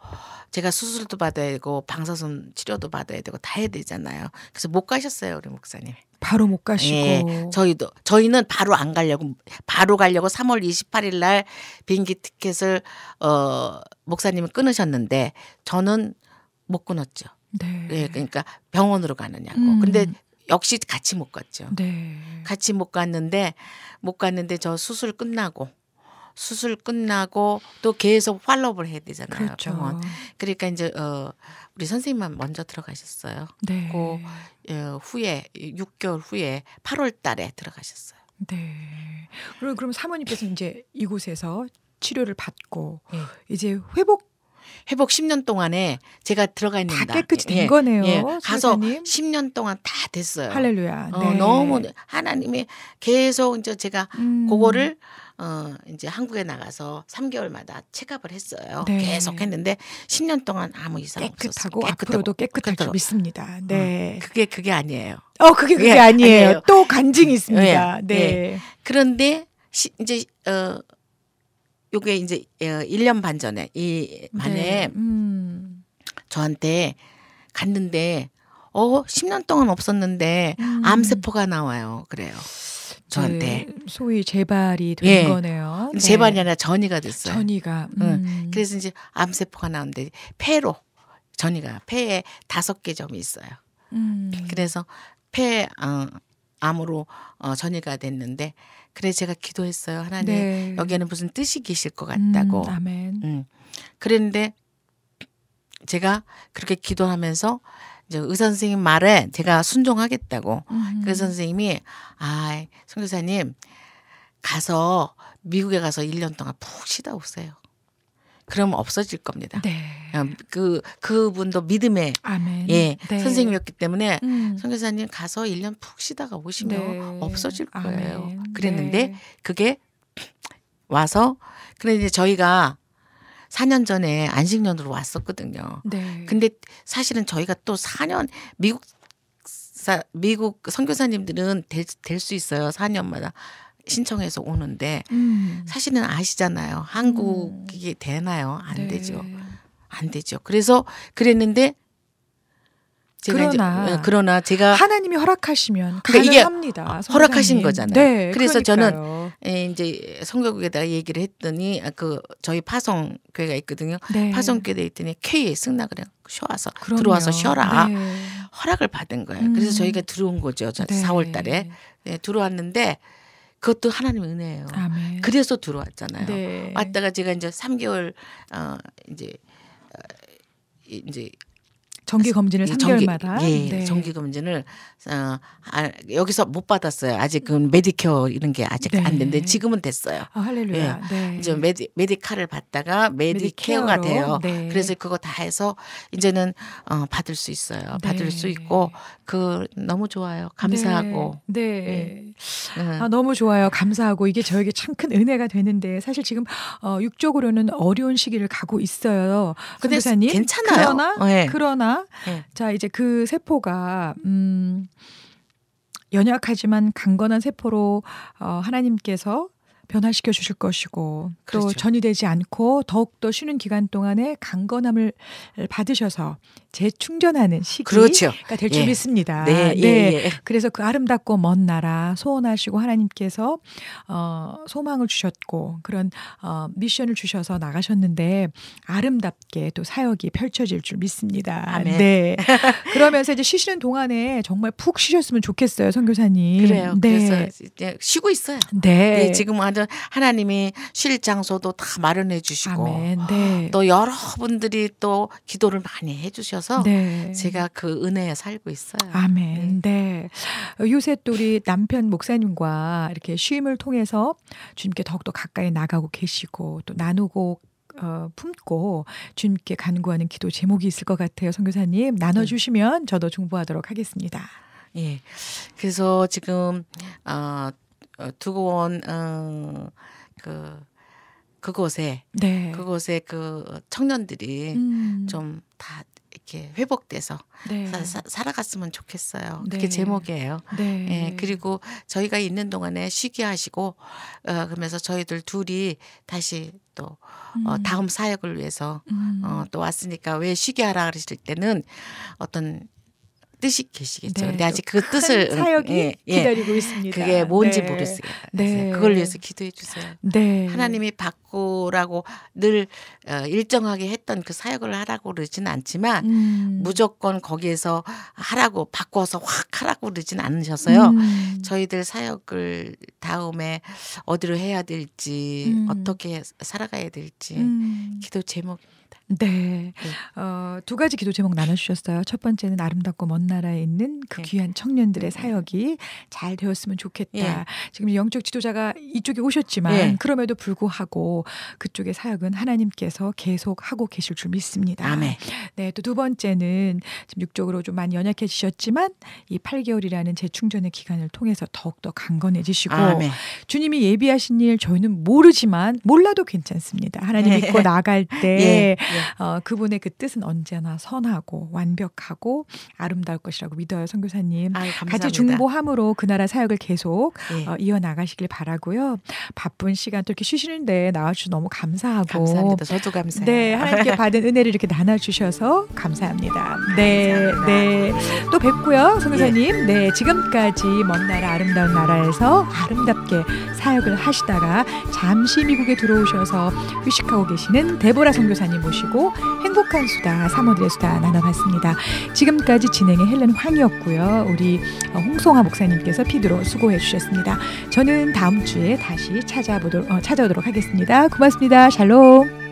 제가 수술도 받아야 되고 방사선 치료도 받아야 되고 다 해야 되잖아요. 그래서 못 가셨어요, 우리 목사님. 바로 못 가시고 예, 저희도 저희는 바로 안 가려고 바로 가려고 3월 28일 날 비행기 티켓을 어 목사님은 끊으셨는데 저는 못 끊었죠. 네. 예, 그러니까 병원으로 가느냐고. 음. 근데 역시 같이 못 갔죠. 네. 같이 못 갔는데 못 갔는데 저 수술 끝나고 수술 끝나고 또 계속 팔로업을 해야 되잖아요. 그렇죠. 병원. 그러니까 이제 어 우리 선생님만 먼저 들어가셨어요. 네. 그 어, 후에 6개월 후에 8월 달에 들어가셨어요. 네. 그럼 그럼 사모님께서 이제 이곳에서 치료를 받고 네. 이제 회복 회복 10년 동안에 제가 들어가 있는다. 다 깨끗이 된 예, 예, 거네요. 예, 가서 선생님. 10년 동안 다 됐어요. 할렐루야. 어, 네. 너무 하나님이 계속 이제 제가 음. 그거를 어, 이제 한국에 나가서 3개월마다 체크업을 했어요. 네. 계속 했는데 10년 동안 아무 이상 깨끗하고 없었어요. 깨끗하고 앞으로도 깨끗할 줄 믿습니다. 어, 네. 어, 그게 그게 아니에요. 어, 그게 그게, 그 아니에요. 아니에요. 또 간증이 있습니다. 예, 예. 네. 네. 네. 그런데 시, 이제 어 요게 이제 1년 예, 반 전에 이 만에 네. 음. 저한테 갔는데 어 10년 동안 없었는데 음. 암세포가 나와요. 그래요. 저한테 소위 재발이 된 예. 거네요. 네. 재발이 아니라 전이가 됐어요. 전이가. 음. 응. 그래서 이제 암세포가 나오는데 폐로 전이가 폐에 다섯 개 점이 있어요. 음. 그래서 폐 어, 암으로 어, 전이가 됐는데 그래 제가 기도했어요. 하나님 네. 여기에는 무슨 뜻이 계실 것 같다고. 음, 아멘. 음. 그랬는데 제가 그렇게 기도하면서 이제 의사 선생님 말에 제가 순종하겠다고. 음. 그 선생님이 아, 선교사님 가서 미국에 가서 1년 동안 푹 쉬다 오세요. 그러면 없어질 겁니다. 네. 어, 그 그분도 믿음의 아멘. 예 네. 선생님이었기 때문에 음. 선교사님 가서 1년 푹 쉬다가 오시면 네. 없어질 거예요. 아멘. 네. 그랬는데 그게 와서 그래 이제 저희가 4년 전에 안식년으로 왔었거든요. 네. 근데 사실은 저희가 또 4년 미국 사, 미국 선교사님들은 될 수 있어요. 4년마다 신청해서 오는데 음. 사실은 아시잖아요. 한국이 음. 되나요? 안 네. 되죠. 안 되죠. 그래서 그랬는데 그러나 이제, 어, 그러나 제가 하나님이 허락하시면 가능합니다. 그러니까 이게 어, 허락하신 거잖아요. 네, 그래서 그러니까요. 저는 예, 이제 성교국에다가 얘기를 했더니 아, 그 저희 파송 교회가 있거든요. 네. 파송 교회에 있더니 K에 승낙 그래 쉬어와서 그럼요. 들어와서 쉬어라 네. 허락을 받은 거예요. 그래서 음. 저희가 들어온 거죠. 네. 4월달에 네, 예, 들어왔는데 그것도 하나님의 은혜예요. 아멘. 그래서 들어왔잖아요. 네. 왔다가 제가 이제 3개월 어 이제 어, 이제 정기 검진을 정기, 3개월마다 예, 네. 정기 검진을 어, 아, 여기서 못 받았어요. 아직 그 메디케어 이런 게 아직 네. 안 됐는데 지금은 됐어요. 아, 할렐루야. 예. 네. 이제 메디 메디카를 받다가 메디케어가 메디케어로. 돼요. 네. 그래서 그거 다 해서 이제는 어, 받을 수 있어요. 네. 받을 수 있고 그 너무 좋아요. 감사하고. 네. 네. 예. 어. 아, 너무 좋아요. 감사하고 이게 저에게 참 큰 은혜가 되는데 사실 지금 어, 육적으로는 어려운 시기를 가고 있어요. 근데 선교사님. 괜찮아요. 그러나 예. 그러나 네. 자, 이제 그 세포가 음 연약하지만 강건한 세포로 어, 하나님께서 변화시켜 주실 것이고 그렇죠. 또 전이 되지 않고 더욱더 쉬는 기간 동안에 강건함을 받으셔서 재충전하는 시기가 그렇죠. 될줄 예. 믿습니다. 네. 예, 네. 예, 예. 그래서 그 아름답고 먼 나라 소원하시고 하나님께서 어, 소망을 주셨고 그런 어, 미션을 주셔서 나가셨는데 아름답게 또 사역이 펼쳐질 줄 믿습니다. 아멘. 네. 그러면서 이제 쉬시는 동안에 정말 푹 쉬셨으면 좋겠어요, 선교사님. 그래요. 네. 그래서 이제 쉬고 있어요. 네. 네 지금 하여 하나님이 쉴 장소도 다 마련해 주시고 네. 또 여러분들이 또 기도를 많이 해주셔서 네. 제가 그 은혜에 살고 있어요. 아멘. 네. 네. 요새 또 우리 남편 목사님과 이렇게 쉼을 통해서 주님께 더욱더 가까이 나가고 계시고 또 나누고 어, 품고 주님께 간구하는 기도 제목이 있을 것 같아요. 선교사님 나눠주시면 저도 중보하도록 하겠습니다. 예. 그래서 지금 어, 어, 두고 온, 어, 그, 그곳에, 네. 그곳에 그 청년들이 음. 좀다 이렇게 회복돼서 네. 사, 살아갔으면 좋겠어요. 네. 그게 제목이에요. 네. 예, 그리고 저희가 있는 동안에 쉬게 하시고 어, 그러면서 저희들 둘이 다시 또 어, 음. 어, 다음 사역을 위해서 음. 어, 또 왔으니까 왜 쉬게 하라 그러실 때는 어떤 뜻이 계시겠죠. 네. 근데 아직 그 뜻을 음, 사역이 예, 예, 기다리고 있습니다. 그게 뭔지 네. 모르겠요 네. 그걸 위해서 기도해 주세요. 네. 하나님이 바꾸라고 늘 어, 일정하게 했던 그 사역을 하라고 그러지 않지만 음. 무조건 거기에서 하라고 바꿔서 확 하라고 그러지 않으셔서요. 음. 저희들 사역을 다음에 어디로 해야 될지 음. 어떻게 살아가야 될지 음. 기도 제목 네. 네. 어, 두 가지 기도 제목 나눠주셨어요. 첫 번째는 아름답고 먼 나라에 있는 그 네. 귀한 청년들의 네. 사역이 잘 되었으면 좋겠다. 네. 지금 영적 지도자가 이쪽에 오셨지만 예. 그럼에도 불구하고 그쪽의 사역은 하나님께서 계속 하고 계실 줄 믿습니다. 아멘. 네. 또 두 번째는 지금 육적으로 좀 많이 연약해지셨지만 이 8개월이라는 재충전의 기간을 통해서 더욱더 강건해지시고 아멘. 주님이 예비하신 일 저희는 모르지만 몰라도 괜찮습니다. 하나님 믿고 예. 나갈 때 예. 어, 그분의 그 뜻은 언제나 선하고 완벽하고 아름다울 것이라고 믿어요, 선교사님. 같이 중보함으로 그 나라 사역을 계속 예. 어, 이어 나가시길 바라고요. 바쁜 시간 또 이렇게 쉬시는데 나와주셔서 너무 감사하고 감사합니다. 저도 감사해요. 네, 하나님께 받은 은혜를 이렇게 나눠주셔서 감사합니다. 네, 감사합니다. 네, 또 뵙고요, 선교사님. 예. 네, 지금까지 먼 나라 아름다운 나라에서 아름답게 사역을 하시다가 잠시 미국에 들어오셔서 휴식하고 계시는 데보라 선교사님 모시 모시고 행복한 수다, 사모들의 수다 나눠봤습니다. 지금까지 진행의 헬렌 황이었고요. 우리 어, 홍송아 목사님께서 피드로 수고해 주셨습니다. 저는 다음 주에 다시 찾아보도록, 어, 찾아오도록 하겠습니다. 고맙습니다. 샬롬.